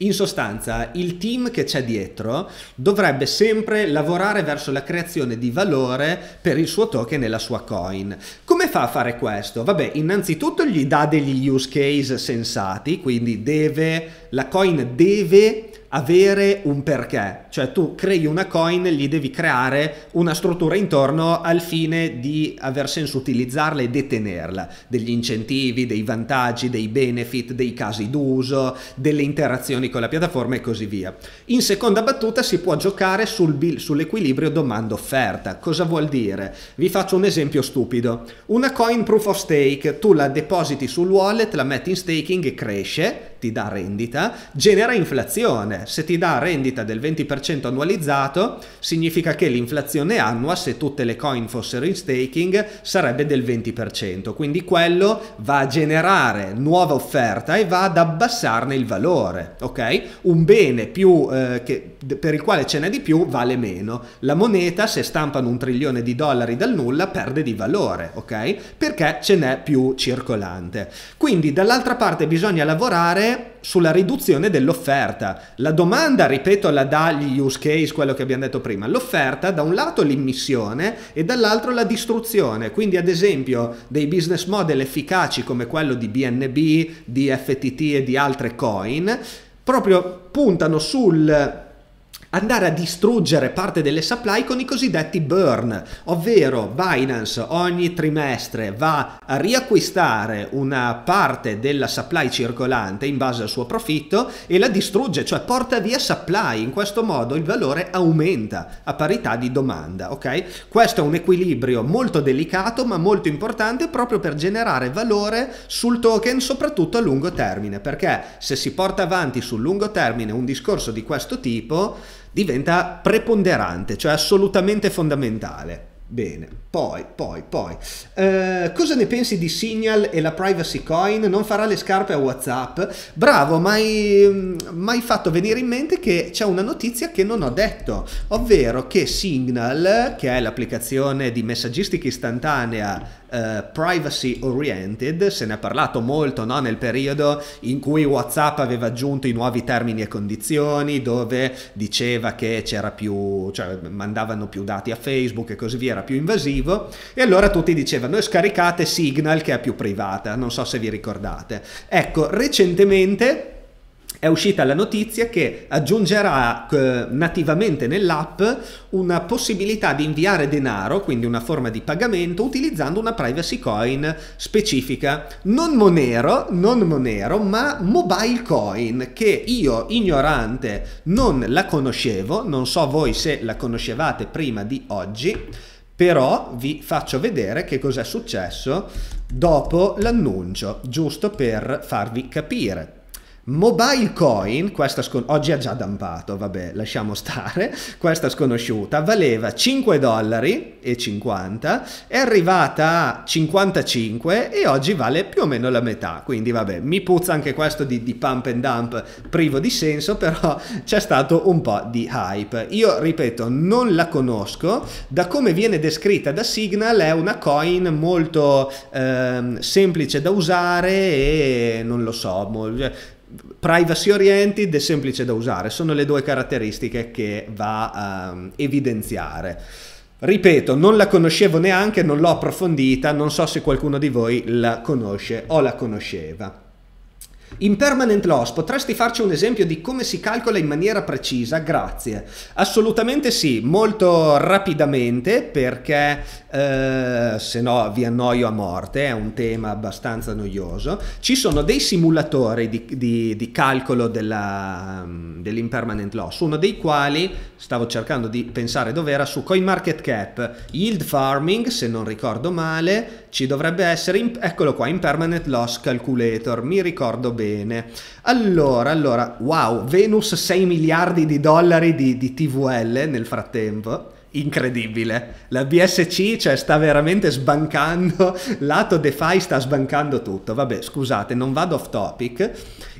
in sostanza, il team che c'è dietro dovrebbe sempre lavorare verso la creazione di valore per il suo token e la sua coin. Come fa a fare questo? Vabbè, innanzitutto gli dà degli use case sensati, quindi deve, la coin deve avere un perché cioè tu crei una coin, gli devi creare una struttura intorno al fine di aver senso utilizzarla e detenerla, degli incentivi, dei vantaggi, dei benefit, dei casi d'uso, delle interazioni con la piattaforma e così via. In seconda battuta si può giocare sul bil- sull'equilibrio domanda-offerta. Cosa vuol dire? Vi faccio un esempio stupido. Una coin proof of stake, tu la depositi sul wallet, la metti in staking e cresce, ti dà rendita, genera inflazione. Se ti dà rendita del 20%, 10% annualizzato significa che l'inflazione annua, se tutte le coin fossero in staking, sarebbe del 20%. Quindi quello va a generare nuova offerta e va ad abbassarne il valore, ok? Un bene più, eh, che, per il quale ce n'è di più vale meno. La moneta, se stampano un trilione di dollari dal nulla, perde di valore, ok? Perché ce n'è più circolante. Quindi dall'altra parte bisogna lavorare sulla riduzione dell'offerta. La domanda, ripeto, la dà gli use case, quello che abbiamo detto prima. L'offerta, da un lato l'immissione e dall'altro la distruzione. Quindi, ad esempio, dei business model efficaci come quello di BNB, di FTT e di altre coin, proprio puntano sul andare a distruggere parte delle supply con i cosiddetti burn, ovvero Binance ogni trimestre va a riacquistare una parte della supply circolante in base al suo profitto e la distrugge, cioè porta via supply, in questo modo il valore aumenta a parità di domanda, ok? Questo è un equilibrio molto delicato ma molto importante proprio per generare valore sul token soprattutto a lungo termine, perché se si porta avanti sul lungo termine un discorso di questo tipo, diventa preponderante, cioè assolutamente fondamentale. Bene, poi, poi, poi. Eh, cosa ne pensi di Signal e la privacy coin? Non farà le scarpe a WhatsApp? Bravo, ma hai mm, fatto venire in mente che c'è una notizia che non ho detto, ovvero che Signal, che è l'applicazione di messaggistica istantanea eh, privacy oriented, se ne è parlato molto no? nel periodo in cui WhatsApp aveva aggiunto i nuovi termini e condizioni, dove diceva che c'era più, cioè mandavano più dati a Facebook e così via, era più invasivo, e allora tutti dicevano eh, scaricate Signal che è più privata, non so se vi ricordate. Ecco, recentemente è uscita la notizia che aggiungerà eh, nativamente nell'app una possibilità di inviare denaro, quindi una forma di pagamento, utilizzando una privacy coin specifica. Non Monero, non Monero, ma Mobile Coin, che io, ignorante, non la conoscevo, non so voi se la conoscevate prima di oggi, però vi faccio vedere che cos'è successo dopo l'annuncio, giusto per farvi capire. Mobile Coin, questa scon- oggi ha già dampato, vabbè, lasciamo stare, questa sconosciuta valeva 5 dollari e 50, è arrivata a 55 e oggi vale più o meno la metà, quindi vabbè, mi puzza anche questo di, di pump and dump privo di senso, però c'è stato un po' di hype. Io ripeto, non la conosco, da come viene descritta da Signal è una coin molto ehm, semplice da usare e non lo so, mo- Privacy oriented e semplice da usare, sono le due caratteristiche che va a um, ehm, evidenziare. Ripeto, non la conoscevo neanche, non l'ho approfondita, non so se qualcuno di voi la conosce o la conosceva. In permanent loss potresti farci un esempio di come si calcola in maniera precisa? Grazie. Assolutamente sì, molto rapidamente perché eh, se no vi annoio a morte, è un tema abbastanza noioso. Ci sono dei simulatori di, di, di calcolo della, mm, dell'impermanent loss, uno dei quali stavo cercando di pensare dov'era su CoinMarketCap, Yield Farming se non ricordo male, ci dovrebbe essere, in, eccolo qua, Impermanent Loss Calculator, mi ricordo bene. Allora, allora, wow, Venus 6 miliardi di dollari di, di TVL nel frattempo incredibile. La BSC cioè, sta veramente sbancando, lato DeFi sta sbancando tutto. Vabbè, scusate, non vado off topic.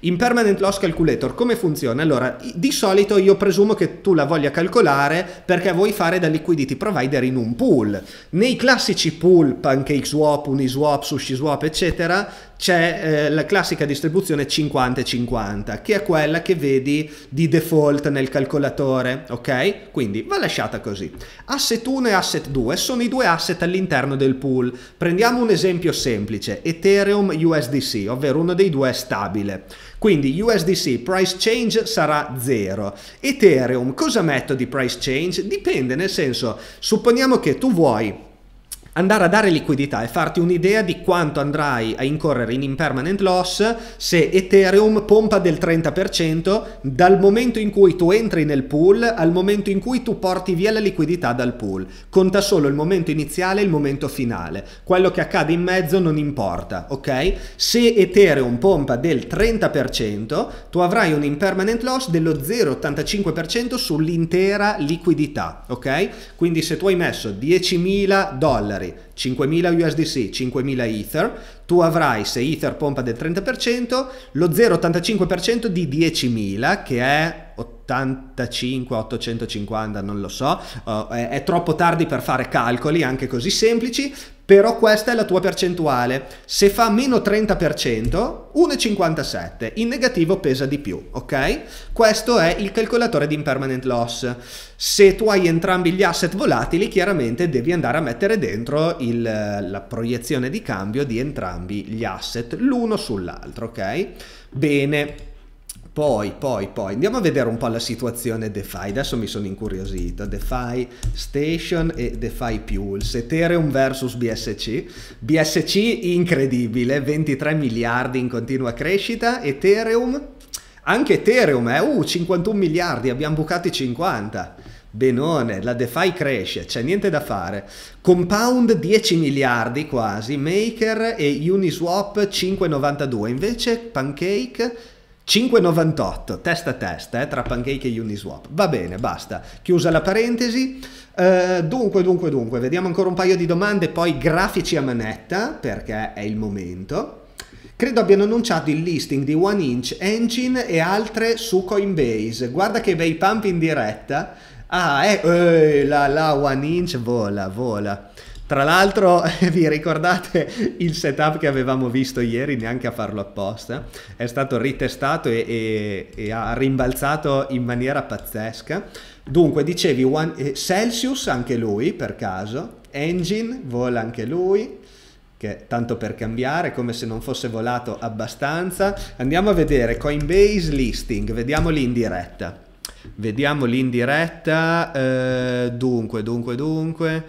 In Permanent Loss Calculator come funziona? Allora, di solito io presumo che tu la voglia calcolare perché vuoi fare da liquidity provider in un pool. Nei classici pool, PancakeSwap, Uniswap, SushiSwap, eccetera, c'è eh, la classica distribuzione 50-50, che è quella che vedi di default nel calcolatore, ok? Quindi va lasciata così. Asset 1 e asset 2 sono i due asset all'interno del pool. Prendiamo un esempio semplice, Ethereum USDC, ovvero uno dei due è stabile. Quindi USDC price change sarà 0. Ethereum cosa metto di price change? Dipende, nel senso, supponiamo che tu vuoi andare a dare liquidità e farti un'idea di quanto andrai a incorrere in impermanent loss se Ethereum pompa del 30% dal momento in cui tu entri nel pool al momento in cui tu porti via la liquidità dal pool. Conta solo il momento iniziale e il momento finale. Quello che accade in mezzo non importa, ok? Se Ethereum pompa del 30%, tu avrai un impermanent loss dello 0,85% sull'intera liquidità, ok? Quindi se tu hai messo 10.000 dollari magari 5.000 USDC, 5.000 Ether, tu avrai, se Ether pompa del 30%, lo 0,85% di 10.000, che è 85, 850, non lo so, uh, eh, è, è, troppo tardi per fare calcoli anche così semplici, però questa è la tua percentuale. Se fa meno 30%, 1,57, in negativo pesa di più, ok? Questo è il calcolatore di impermanent loss. Se tu hai entrambi gli asset volatili, chiaramente devi andare a mettere dentro il, la proiezione di cambio di entrambi gli asset, l'uno sull'altro, ok? Bene. Poi, poi, poi, andiamo a vedere un po' la situazione DeFi, adesso mi sono incuriosito, DeFi Station e DeFi Pulse, Ethereum versus BSC, BSC incredibile, 23 miliardi in continua crescita, Ethereum, anche Ethereum, eh, uh, 51 miliardi, abbiamo bucati 50, benone, la DeFi cresce, c'è niente da fare, Compound 10 miliardi quasi, Maker e Uniswap 5,92, invece Pancake 5,98 testa a testa eh, tra Pancake e Uniswap. Va bene, basta. Chiusa la parentesi. Uh, dunque, dunque, dunque, vediamo ancora un paio di domande, poi grafici a manetta, perché è il momento. Credo abbiano annunciato il listing di One Inch Engine e altre su Coinbase. Guarda che bei pump in diretta. Ah, eh, eh la, la One Inch vola, vola. Tra l'altro vi ricordate il setup che avevamo visto ieri, neanche a farlo apposta, è stato ritestato e, e, e ha rimbalzato in maniera pazzesca. Dunque dicevi one, eh, Celsius anche lui per caso, Engine vola anche lui, che tanto per cambiare, come se non fosse volato abbastanza. Andiamo a vedere Coinbase listing, vediamoli in diretta. Vediamoli in diretta, eh, dunque, dunque, dunque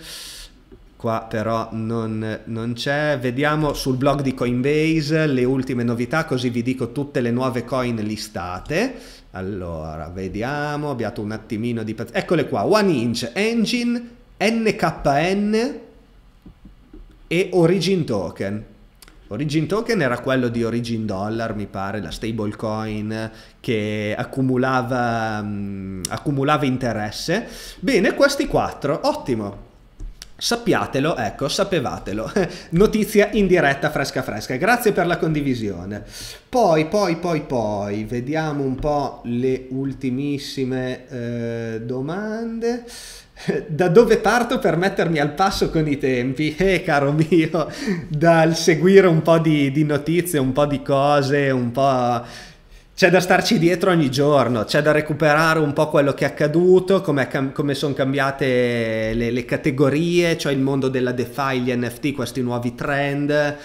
qua però non, non c'è. Vediamo sul blog di Coinbase le ultime novità, così vi dico tutte le nuove coin listate. Allora, vediamo, abbiate un attimino di... pazienza. Eccole qua, One Inch, Engine, NKN e Origin Token. Origin Token era quello di Origin Dollar, mi pare, la stablecoin che accumulava, um, accumulava interesse. Bene, questi quattro, ottimo. Sappiatelo, ecco, sapevatelo. Notizia in diretta fresca fresca. Grazie per la condivisione. Poi, poi, poi, poi, vediamo un po' le ultimissime eh, domande. Da dove parto per mettermi al passo con i tempi? Eh, caro mio, dal seguire un po' di, di notizie, un po' di cose, un po' c'è da starci dietro ogni giorno, c'è da recuperare un po' quello che è accaduto, com- come sono cambiate le, le categorie, cioè il mondo della DeFi, gli NFT, questi nuovi trend.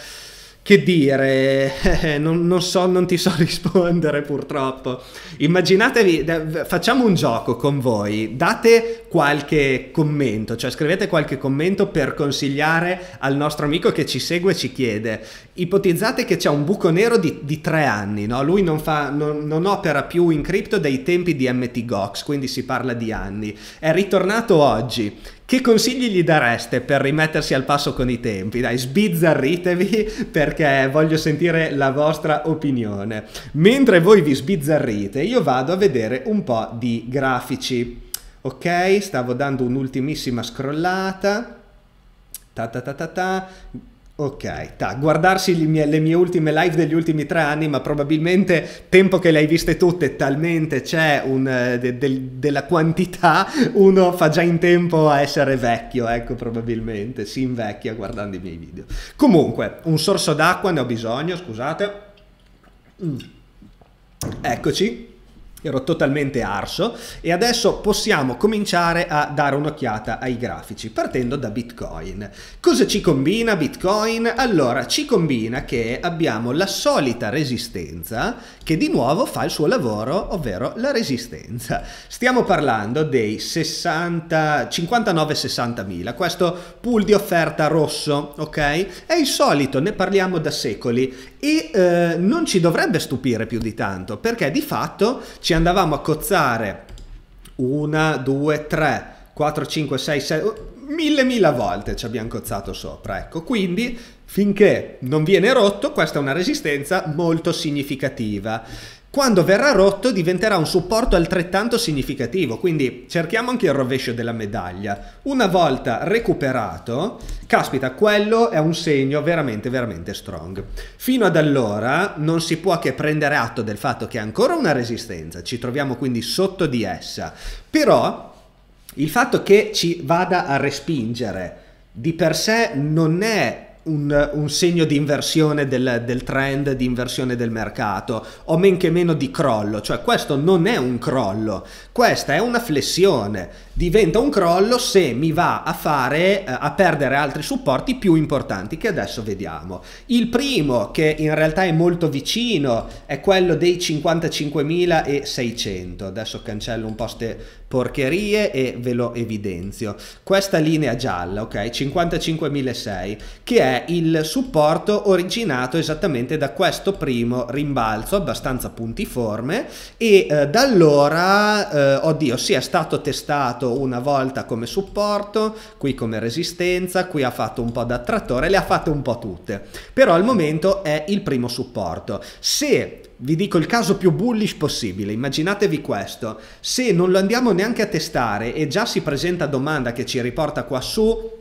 Che dire, non, non, so, non ti so rispondere purtroppo. Immaginatevi, facciamo un gioco con voi, date qualche commento, cioè scrivete qualche commento per consigliare al nostro amico che ci segue e ci chiede, ipotizzate che c'è un buco nero di, di tre anni, no? lui non, fa, non, non opera più in cripto dai tempi di MT Gox, quindi si parla di anni, è ritornato oggi che consigli gli dareste per rimettersi al passo con i tempi? Dai, sbizzarritevi perché voglio sentire la vostra opinione. Mentre voi vi sbizzarrite, io vado a vedere un po' di grafici. Ok, stavo dando un'ultimissima scrollata. Ta ta ta ta ta. Ok, ta, guardarsi mie, le mie ultime live degli ultimi tre anni, ma probabilmente tempo che le hai viste tutte, talmente c'è eh, de, de, della quantità, uno fa già in tempo a essere vecchio, ecco, probabilmente si invecchia guardando i miei video. Comunque, un sorso d'acqua ne ho bisogno, scusate. Mm. Eccoci ero totalmente arso e adesso possiamo cominciare a dare un'occhiata ai grafici partendo da Bitcoin. Cosa ci combina Bitcoin? Allora ci combina che abbiamo la solita resistenza che di nuovo fa il suo lavoro, ovvero la resistenza. Stiamo parlando dei 59-60 mila, questo pool di offerta rosso, ok? È il solito, ne parliamo da secoli e eh, non ci dovrebbe stupire più di tanto perché di fatto ci andavamo a cozzare una, due, tre, quattro, cinque, sei, sei, oh, mille, mille volte ci abbiamo cozzato sopra, ecco, quindi finché non viene rotto questa è una resistenza molto significativa. Quando verrà rotto diventerà un supporto altrettanto significativo, quindi cerchiamo anche il rovescio della medaglia. Una volta recuperato, caspita, quello è un segno veramente, veramente strong. Fino ad allora non si può che prendere atto del fatto che è ancora una resistenza, ci troviamo quindi sotto di essa, però il fatto che ci vada a respingere di per sé non è un, un, segno di inversione del, del, trend, di inversione del mercato, o men che meno di crollo, cioè questo non è un crollo, questa è una flessione, diventa un crollo se mi va a fare, eh, a perdere altri supporti più importanti che adesso vediamo. Il primo che in realtà è molto vicino è quello dei 55.600, adesso cancello un po' ste porcherie e ve lo evidenzio. Questa linea gialla, ok, 55.600, che è il supporto originato esattamente da questo primo rimbalzo abbastanza puntiforme e eh, da allora, eh, oddio, sì, è stato testato una volta come supporto, qui come resistenza, qui ha fatto un po' da trattore, le ha fatte un po' tutte, però al momento è il primo supporto. Se vi dico il caso più bullish possibile, immaginatevi questo, se non lo andiamo neanche a testare e già si presenta domanda che ci riporta qua su,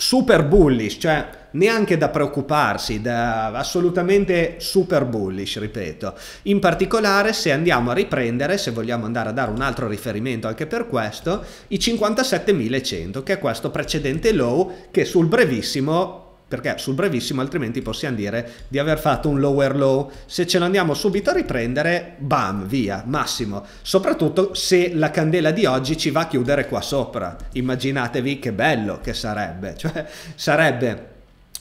super bullish, cioè neanche da preoccuparsi, da assolutamente super bullish, ripeto. In particolare se andiamo a riprendere, se vogliamo andare a dare un altro riferimento anche per questo, i 57.100, che è questo precedente low che sul brevissimo perché sul brevissimo altrimenti possiamo dire di aver fatto un lower low. Se ce l'andiamo subito a riprendere, bam, via, massimo. Soprattutto se la candela di oggi ci va a chiudere qua sopra. Immaginatevi che bello che sarebbe, cioè sarebbe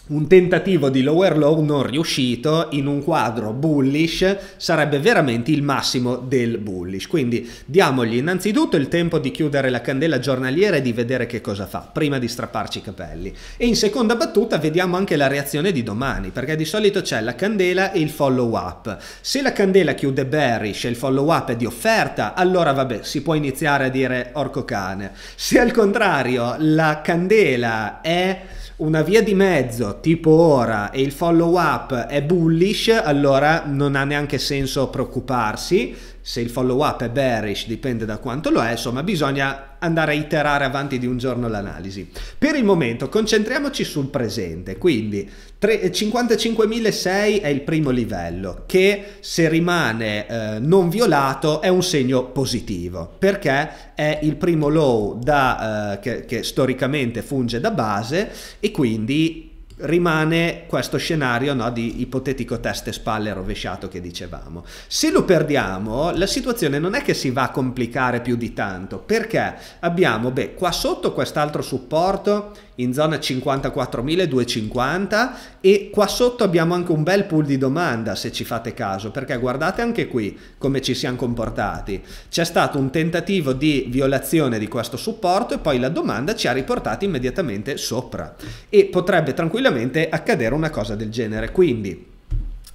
un tentativo di lower low non riuscito in un quadro bullish sarebbe veramente il massimo del bullish. Quindi diamogli innanzitutto il tempo di chiudere la candela giornaliera e di vedere che cosa fa prima di strapparci i capelli. E in seconda battuta vediamo anche la reazione di domani, perché di solito c'è la candela e il follow up. Se la candela chiude bearish e il follow up è di offerta, allora vabbè, si può iniziare a dire orco cane. Se al contrario la candela è una via di mezzo tipo ora e il follow up è bullish, allora non ha neanche senso preoccuparsi. Se il follow up è bearish dipende da quanto lo è, insomma bisogna andare a iterare avanti di un giorno l'analisi. Per il momento concentriamoci sul presente, quindi 55.006 eh, è il primo livello che se rimane eh, non violato è un segno positivo perché è il primo low da, eh, che, che storicamente funge da base e quindi rimane questo scenario no, di ipotetico e spalle rovesciato che dicevamo. Se lo perdiamo, la situazione non è che si va a complicare più di tanto, perché abbiamo beh, qua sotto quest'altro supporto in zona 54.250 e qua sotto abbiamo anche un bel pool di domanda se ci fate caso perché guardate anche qui come ci siamo comportati c'è stato un tentativo di violazione di questo supporto e poi la domanda ci ha riportati immediatamente sopra e potrebbe tranquillamente accadere una cosa del genere quindi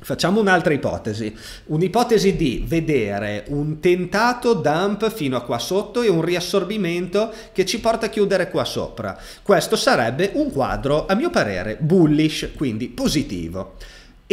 Facciamo un'altra ipotesi, un'ipotesi di vedere un tentato dump fino a qua sotto e un riassorbimento che ci porta a chiudere qua sopra. Questo sarebbe un quadro, a mio parere, bullish, quindi positivo.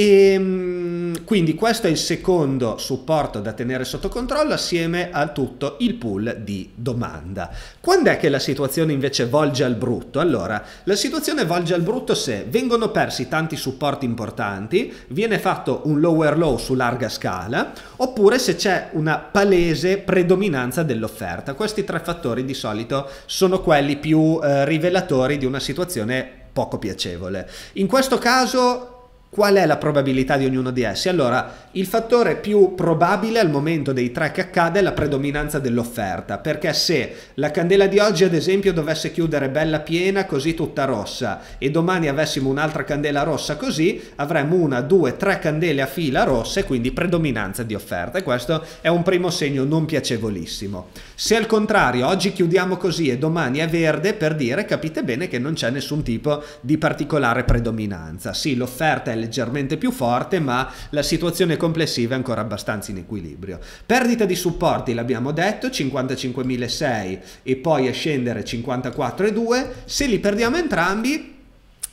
E, ehm, quindi questo è il secondo supporto da tenere sotto controllo assieme a tutto il pool di domanda. Quando è che la situazione invece volge al brutto? Allora, la situazione volge al brutto se vengono persi tanti supporti importanti, viene fatto un lower low su larga scala, oppure se c'è una palese predominanza dell'offerta. Questi tre fattori di solito sono quelli più eh, rivelatori di una situazione poco piacevole. In questo caso Qual è la probabilità di ognuno di essi? Allora, il fattore più probabile al momento dei tre che accade è la predominanza dell'offerta, perché se la candela di oggi ad esempio dovesse chiudere bella piena così tutta rossa e domani avessimo un'altra candela rossa così, avremmo una, due, tre candele a fila rosse, quindi predominanza di offerta e questo è un primo segno non piacevolissimo. Se al contrario oggi chiudiamo così e domani è verde, per dire capite bene che non c'è nessun tipo di particolare predominanza. Sì, l'offerta è leggermente più forte, ma la situazione complessiva è ancora abbastanza in equilibrio. Perdita di supporti, l'abbiamo detto, 55.600 e poi a scendere 54.2. Se li perdiamo entrambi,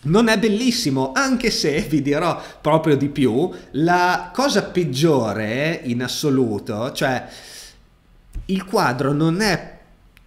non è bellissimo, anche se vi dirò proprio di più, la cosa peggiore in assoluto, cioè il quadro non è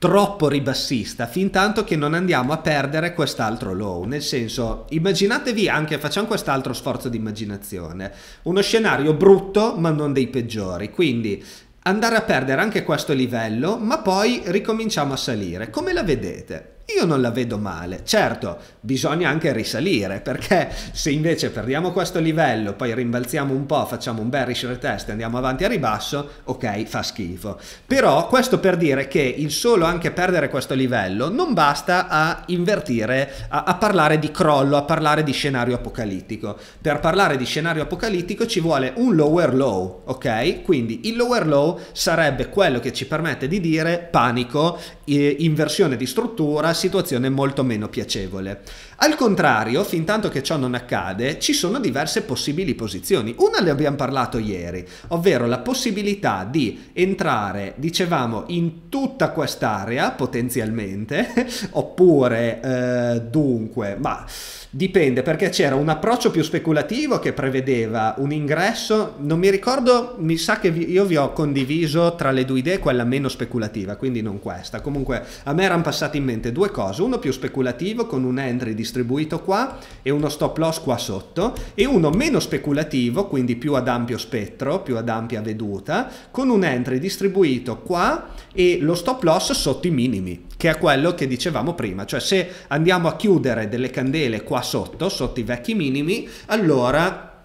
troppo ribassista fin tanto che non andiamo a perdere quest'altro low nel senso immaginatevi anche facciamo quest'altro sforzo di immaginazione uno scenario brutto ma non dei peggiori quindi andare a perdere anche questo livello ma poi ricominciamo a salire come la vedete io non la vedo male. Certo, bisogna anche risalire, perché se invece perdiamo questo livello, poi rimbalziamo un po', facciamo un bearish retest e andiamo avanti a ribasso, ok, fa schifo. Però questo per dire che il solo anche perdere questo livello non basta a invertire, a, a parlare di crollo, a parlare di scenario apocalittico. Per parlare di scenario apocalittico ci vuole un lower low, ok? Quindi il lower low sarebbe quello che ci permette di dire panico, eh, inversione di struttura, situazione molto meno piacevole. Al contrario, fin tanto che ciò non accade, ci sono diverse possibili posizioni. Una le abbiamo parlato ieri, ovvero la possibilità di entrare, dicevamo, in tutta quest'area potenzialmente, oppure eh, dunque, ma Dipende perché c'era un approccio più speculativo che prevedeva un ingresso, non mi ricordo, mi sa che vi, io vi ho condiviso tra le due idee quella meno speculativa, quindi non questa. Comunque a me erano passate in mente due cose, uno più speculativo con un entry distribuito qua e uno stop loss qua sotto e uno meno speculativo, quindi più ad ampio spettro, più ad ampia veduta, con un entry distribuito qua e lo stop loss sotto i minimi che è quello che dicevamo prima, cioè se andiamo a chiudere delle candele qua sotto, sotto i vecchi minimi, allora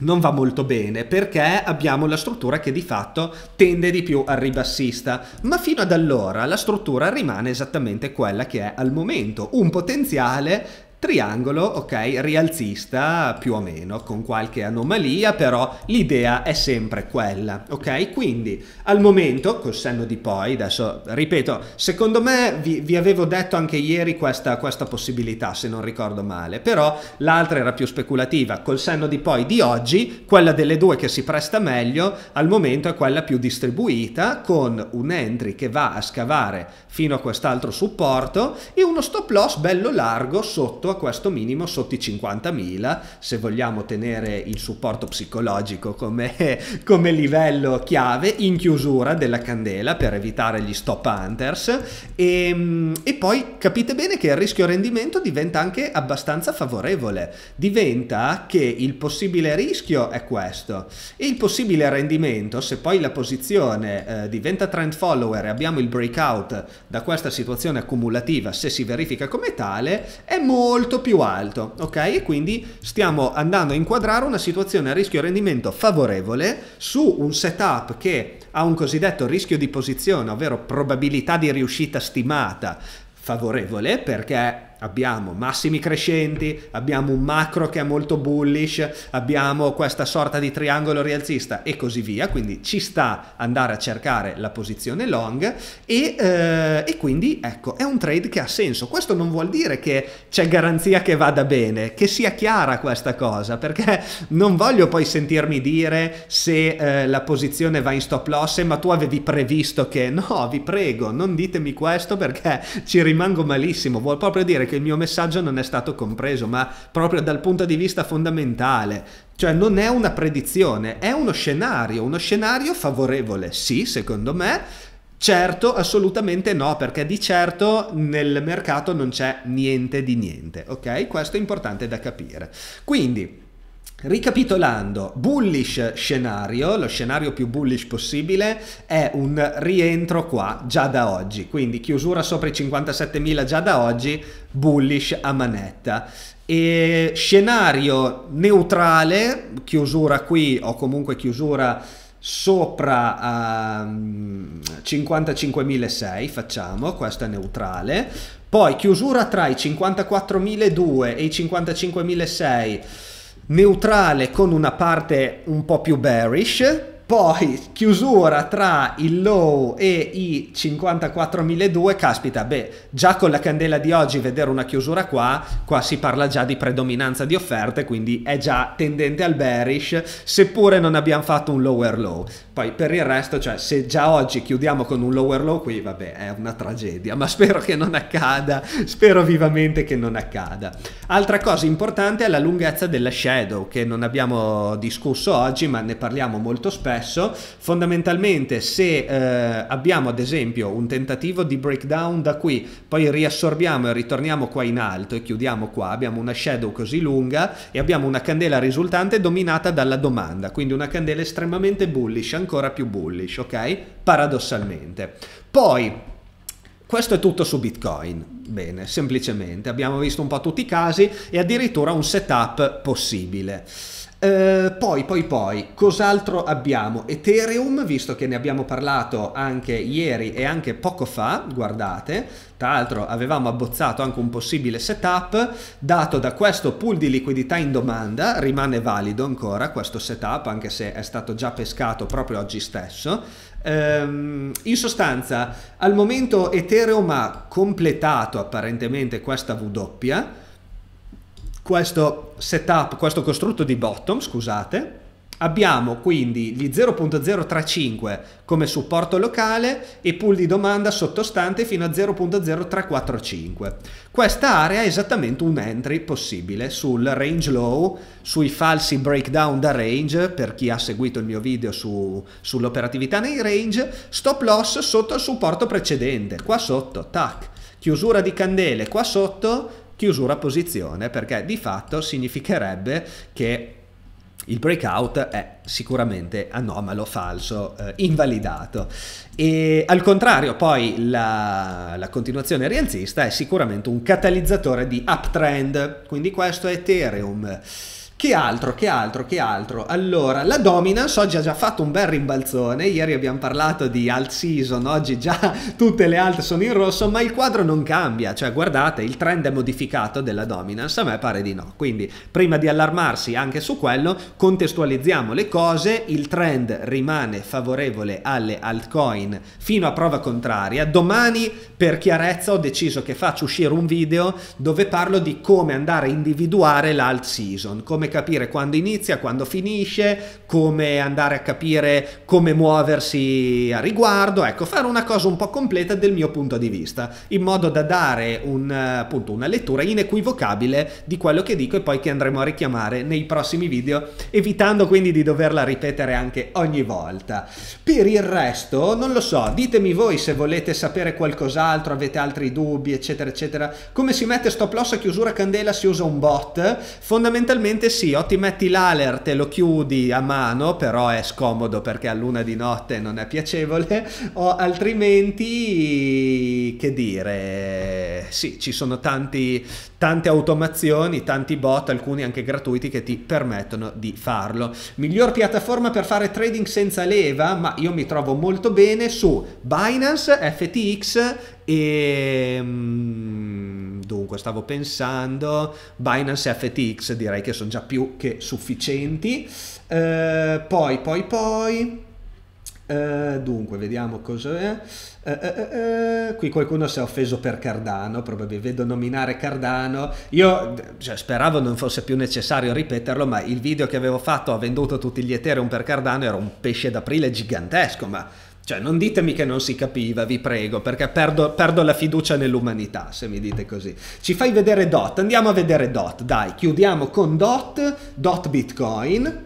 non va molto bene perché abbiamo la struttura che di fatto tende di più al ribassista, ma fino ad allora la struttura rimane esattamente quella che è al momento, un potenziale Triangolo, ok, rialzista più o meno, con qualche anomalia, però l'idea è sempre quella, ok? Quindi al momento, col senno di poi, adesso ripeto, secondo me vi, vi avevo detto anche ieri questa, questa, possibilità, se non ricordo male, però l'altra era più speculativa, col senno di poi di oggi, quella delle due che si presta meglio, al momento è quella più distribuita, con un entry che va a scavare fino a quest'altro supporto e uno stop loss bello largo sotto sotto a questo minimo, sotto i 50.000, se vogliamo tenere il supporto psicologico come, come livello chiave, in chiusura della candela per evitare gli stop hunters e, ehm, e poi capite bene che il rischio rendimento diventa anche abbastanza favorevole, diventa che il possibile rischio è questo e il possibile rendimento, se poi la posizione eh, diventa trend follower e abbiamo il breakout da questa situazione accumulativa, se si verifica come tale, è molto molto più alto, ok? E quindi stiamo andando a inquadrare una situazione a rischio rendimento favorevole su un setup che ha un cosiddetto rischio di posizione, ovvero probabilità di riuscita stimata favorevole perché abbiamo massimi crescenti, abbiamo un macro che è molto bullish, abbiamo questa sorta di triangolo rialzista e così via, quindi ci sta andare a cercare la posizione long e, eh, e quindi ecco è un trade che ha senso, questo non vuol dire che c'è garanzia che vada bene, che sia chiara questa cosa perché non voglio poi sentirmi dire se eh, la posizione va in stop loss ma tu avevi previsto che no vi prego non ditemi questo perché ci rimango malissimo, vuol proprio dire che il mio messaggio non è stato compreso, ma proprio dal punto di vista fondamentale. Cioè non è una predizione, è uno scenario, uno scenario favorevole, sì, secondo me, Certo, assolutamente no, perché di certo nel mercato non c'è niente di niente, ok? Questo è importante da capire. Quindi, Ricapitolando, bullish scenario, lo scenario più bullish possibile è un rientro qua già da oggi, quindi chiusura sopra i 57.000 già da oggi, bullish a manetta. E scenario neutrale, chiusura qui o comunque chiusura sopra um, ehm, 55.006, facciamo, questo è neutrale. Poi chiusura tra i 54.200 e i 55.600 neutrale con una parte un po' più bearish poi chiusura tra il low e i 54.002, caspita, beh, già con la candela di oggi vedere una chiusura qua, qua si parla già di predominanza di offerte, quindi è già tendente al bearish, seppure non abbiamo fatto un lower low. Poi per il resto, cioè se già oggi chiudiamo con un lower low qui, vabbè, è una tragedia, ma spero che non accada, spero vivamente che non accada. Altra cosa importante è la lunghezza della shadow, che non abbiamo discusso oggi, ma ne parliamo molto spesso successo, fondamentalmente se eh, abbiamo ad esempio un tentativo di breakdown da qui, poi riassorbiamo e ritorniamo qua in alto e chiudiamo qua, abbiamo una shadow così lunga e abbiamo una candela risultante dominata dalla domanda, quindi una candela estremamente bullish, ancora più bullish, ok? Paradossalmente. Poi questo è tutto su Bitcoin. Bene, semplicemente abbiamo visto un po' tutti i casi e addirittura un setup possibile. Eh, poi, poi, poi, cos'altro abbiamo? Ethereum, visto che ne abbiamo parlato anche ieri e anche poco fa, guardate, tra l'altro avevamo abbozzato anche un possibile setup dato da questo pool di liquidità in domanda, rimane valido ancora questo setup anche se è stato già pescato proprio oggi stesso. Um, in sostanza, al momento Ethereum ha completato apparentemente questa W questo setup, questo costrutto di bottom, scusate, Abbiamo quindi gli 0.035 come supporto locale e pool di domanda sottostante fino a 0.0345. Questa area è esattamente un entry possibile sul range low, sui falsi breakdown da range, per chi ha seguito il mio video su, sull'operatività nei range, stop loss sotto il supporto precedente, qua sotto, tac, chiusura di candele qua sotto chiusura posizione perché di fatto significherebbe che il breakout è sicuramente anomalo, falso, eh, invalidato. E al contrario, poi la, la, continuazione rialzista è sicuramente un catalizzatore di uptrend, quindi questo è Ethereum. Che altro, che altro, che altro? Allora, la dominance oggi ha già fatto un bel rimbalzone, ieri abbiamo parlato di alt season, oggi già tutte le alt sono in rosso, ma il quadro non cambia, cioè guardate, il trend è modificato della dominance, a me pare di no. Quindi, prima di allarmarsi anche su quello, contestualizziamo le cose, il trend rimane favorevole alle altcoin fino a prova contraria. Domani, per chiarezza, ho deciso che faccio uscire un video dove parlo di come andare a individuare l'alt season, come capire quando inizia, quando finisce, come andare a capire come muoversi a riguardo, ecco, fare una cosa un po' completa del mio punto di vista, in modo da dare un, appunto, una lettura inequivocabile di quello che dico e poi che andremo a richiamare nei prossimi video, evitando quindi di doverla ripetere anche ogni volta. Per il resto, non lo so, ditemi voi se volete sapere qualcos'altro, avete altri dubbi, eccetera, eccetera. Come si mette stop loss a chiusura candela? Si usa un bot? Fondamentalmente sì, o ti metti l'alert e lo chiudi a mano, però è scomodo perché a luna di notte non è piacevole, o altrimenti, che dire, sì, ci sono tanti tante automazioni, tanti bot, alcuni anche gratuiti che ti permettono di farlo. Miglior piattaforma per fare trading senza leva, ma io mi trovo molto bene su Binance, FTX e mm, dunque stavo pensando Binance FTX direi che sono già più che sufficienti. Eh, poi poi poi Uh, dunque, vediamo cos'è. Uh, eh, uh, eh, qui qualcuno si è offeso per Cardano, probabilmente vedo nominare Cardano. Io cioè, speravo non fosse più necessario ripeterlo, ma il video che avevo fatto ha venduto tutti gli Ethereum per Cardano era un pesce d'aprile gigantesco, ma cioè, non ditemi che non si capiva, vi prego, perché perdo, perdo la fiducia nell'umanità se mi dite così. Ci fai vedere DOT, andiamo a vedere DOT, dai, chiudiamo con DOT, DOT Bitcoin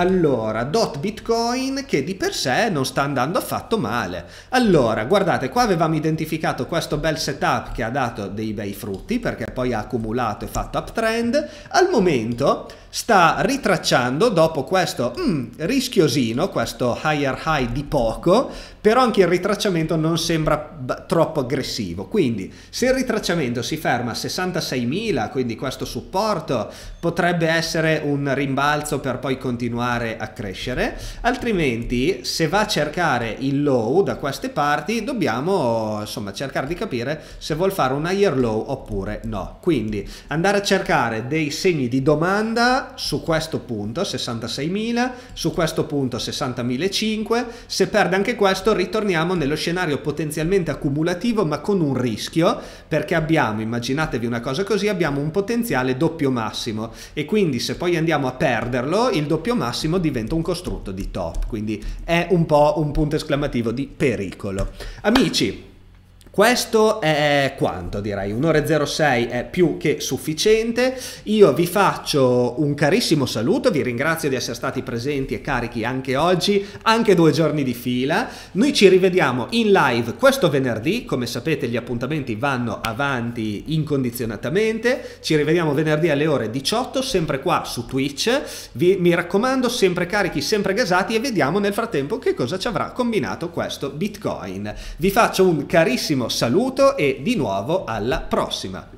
allora, dot bitcoin che di per sé non sta andando affatto male. Allora, guardate, qua avevamo identificato questo bel setup che ha dato dei bei frutti perché poi ha accumulato e fatto uptrend. Al momento sta ritracciando dopo questo mm, rischiosino, questo higher high di poco, però anche il ritracciamento non sembra troppo aggressivo. Quindi se il ritracciamento si ferma a 66.000, quindi questo supporto potrebbe essere un rimbalzo per poi continuare a crescere, altrimenti se va a cercare il low da queste parti dobbiamo insomma cercare di capire se vuol fare un higher low oppure no. Quindi andare a cercare dei segni di domanda su questo punto 66.000, su questo punto 60.005, se perde anche questo ritorniamo nello scenario potenzialmente accumulativo ma con un rischio perché abbiamo, immaginatevi una cosa così, abbiamo un potenziale doppio massimo e quindi se poi andiamo a perderlo il doppio massimo diventa un costrutto di top, quindi è un po' un punto esclamativo di pericolo. Amici, questo è quanto direi, un'ora 1,06 è più che sufficiente. Io vi faccio un carissimo saluto, vi ringrazio di essere stati presenti e carichi anche oggi, anche due giorni di fila. Noi ci rivediamo in live questo venerdì, come sapete gli appuntamenti vanno avanti incondizionatamente. Ci rivediamo venerdì alle ore 18, sempre qua su Twitch. Vi, mi raccomando, sempre carichi, sempre gasati e vediamo nel frattempo che cosa ci avrà combinato questo Bitcoin. Vi faccio un carissimo saluto e di nuovo alla prossima.